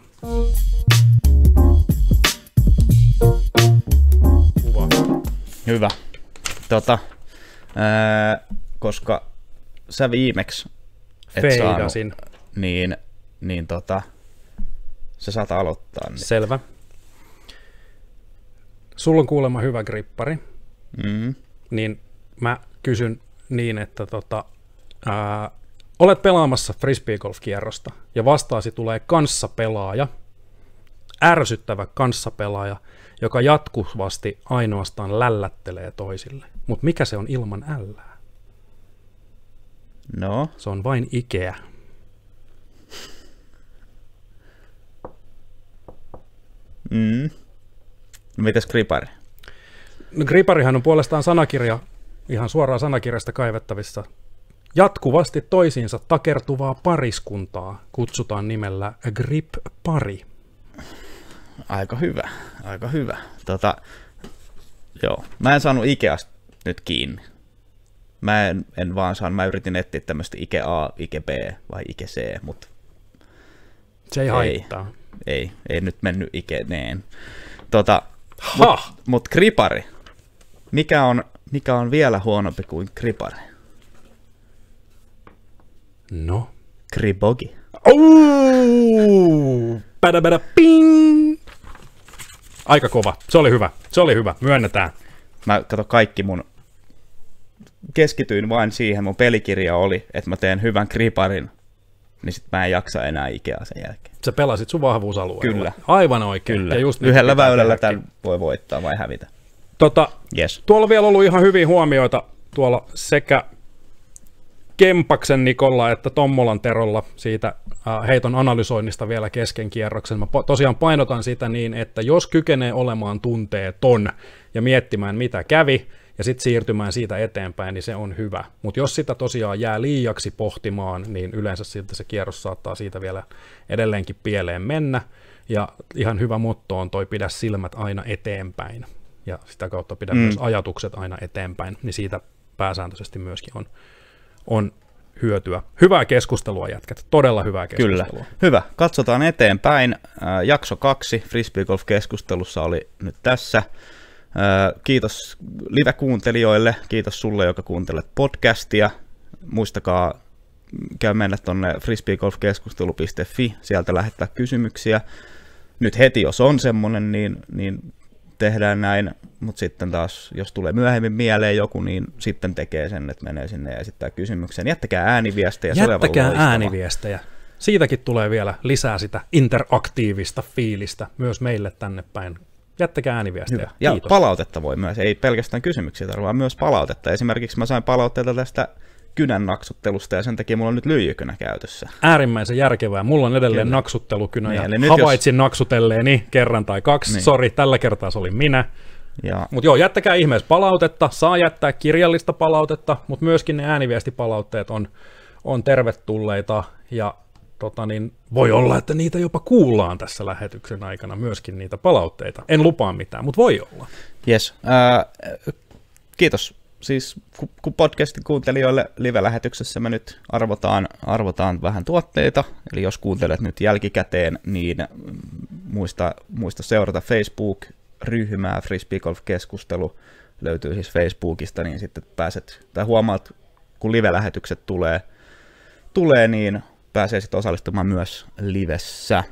Kuva. Hyvä. Tota, ää, koska sä viimeksi et saanut, niin, niin tota, sä saat aloittaa. Niin. Selvä. Sulla on kuulemma hyvä grippari, mm. niin mä kysyn niin, että tota, ää, Olet pelaamassa frisbeegolf-kierrosta ja vastaasi tulee kanssapelaaja, ärsyttävä kanssapelaaja, joka jatkuvasti ainoastaan lällättelee toisille. Mutta mikä se on ilman ällää? No? Se on vain Ikea. Mm. Mitäs Gripari? No, griparihan on puolestaan sanakirja, ihan suoraan sanakirjasta kaivettavissa Jatkuvasti toisiinsa takertuvaa pariskuntaa kutsutaan nimellä grip-pari. Aika hyvä, aika hyvä. Tota, joo. Mä en saanut Ikeasta nyt kiinni. Mä en, en vaan saan, mä yritin etsiä tämmöistä Ike A, Ike B vai Ike C, mutta... Se ei, ei haittaa. Ei, ei nyt mennyt Ike neen. Tota, ha! mut, mut kripari. Mikä on, mikä on vielä huonompi kuin Gripari? No. Kribogi. Oh! ping! Aika kova. Se oli hyvä. Se oli hyvä. Myönnetään. Mä kato kaikki mun keskityin vain siihen, mun pelikirja oli, että mä teen hyvän kriparin, niin sit mä en jaksa enää Ikeaa sen jälkeen. Sä pelasit sun vahvuusalueella. Kyllä. Aivan oikein. Kyllä. Ja just Yhdellä väylällä tämän voi voittaa vai hävitä. Tota, yes. Tuolla on vielä ollut ihan hyviä huomioita tuolla sekä Kempaksen Nikolla että Tommolan Terolla siitä äh, heiton analysoinnista vielä kesken kierroksen. Mä tosiaan painotan sitä niin, että jos kykenee olemaan tunteeton ja miettimään mitä kävi, ja sitten siirtymään siitä eteenpäin, niin se on hyvä. Mutta jos sitä tosiaan jää liiaksi pohtimaan, niin yleensä siltä se kierros saattaa siitä vielä edelleenkin pieleen mennä. Ja ihan hyvä motto on toi pidä silmät aina eteenpäin. Ja sitä kautta pidä mm. myös ajatukset aina eteenpäin, niin siitä pääsääntöisesti myöskin on on hyötyä. Hyvää keskustelua jätkät, todella hyvää keskustelua. Kyllä, hyvä. Katsotaan eteenpäin. Äh, jakso kaksi Frisbee Golf-keskustelussa oli nyt tässä. Äh, kiitos live-kuuntelijoille, kiitos sulle, joka kuuntelet podcastia. Muistakaa käy mennä tuonne frisbeegolfkeskustelu.fi, sieltä lähettää kysymyksiä. Nyt heti, jos on semmoinen, niin, niin tehdään näin mutta sitten taas, jos tulee myöhemmin mieleen joku, niin sitten tekee sen, että menee sinne ja esittää kysymyksen. Jättäkää ääniviestejä. Jättäkää ääniviestejä. Siitäkin tulee vielä lisää sitä interaktiivista fiilistä myös meille tänne päin. Jättäkää ääniviestejä. Hyvä. Ja Kiitos. palautetta voi myös, ei pelkästään kysymyksiä tarvitse, vaan myös palautetta. Esimerkiksi mä sain palautteita tästä kynän naksuttelusta ja sen takia mulla on nyt lyijykynä käytössä. Äärimmäisen järkevää. Mulla on edelleen Kyllä. naksuttelukynä niin, ja havaitsin jos... naksutelleeni kerran tai kaksi. Niin. Sori, tällä kertaa se oli minä. Ja... Mutta joo, jättäkää ihmeessä palautetta, saa jättää kirjallista palautetta, mutta myöskin ne ääniviestipalautteet on, on tervetulleita ja tota niin, voi olla, että niitä jopa kuullaan tässä lähetyksen aikana myöskin niitä palautteita. En lupaa mitään, mutta voi olla. Yes. Äh, kiitos siis kun podcastin kuuntelijoille live-lähetyksessä me nyt arvotaan, arvotaan vähän tuotteita, eli jos kuuntelet nyt jälkikäteen, niin muista, muista seurata Facebook, ryhmää Frisbee Golf Keskustelu löytyy siis Facebookista, niin sitten pääset, tai huomaat, kun live-lähetykset tulee, tulee niin pääsee sitten osallistumaan myös livessä.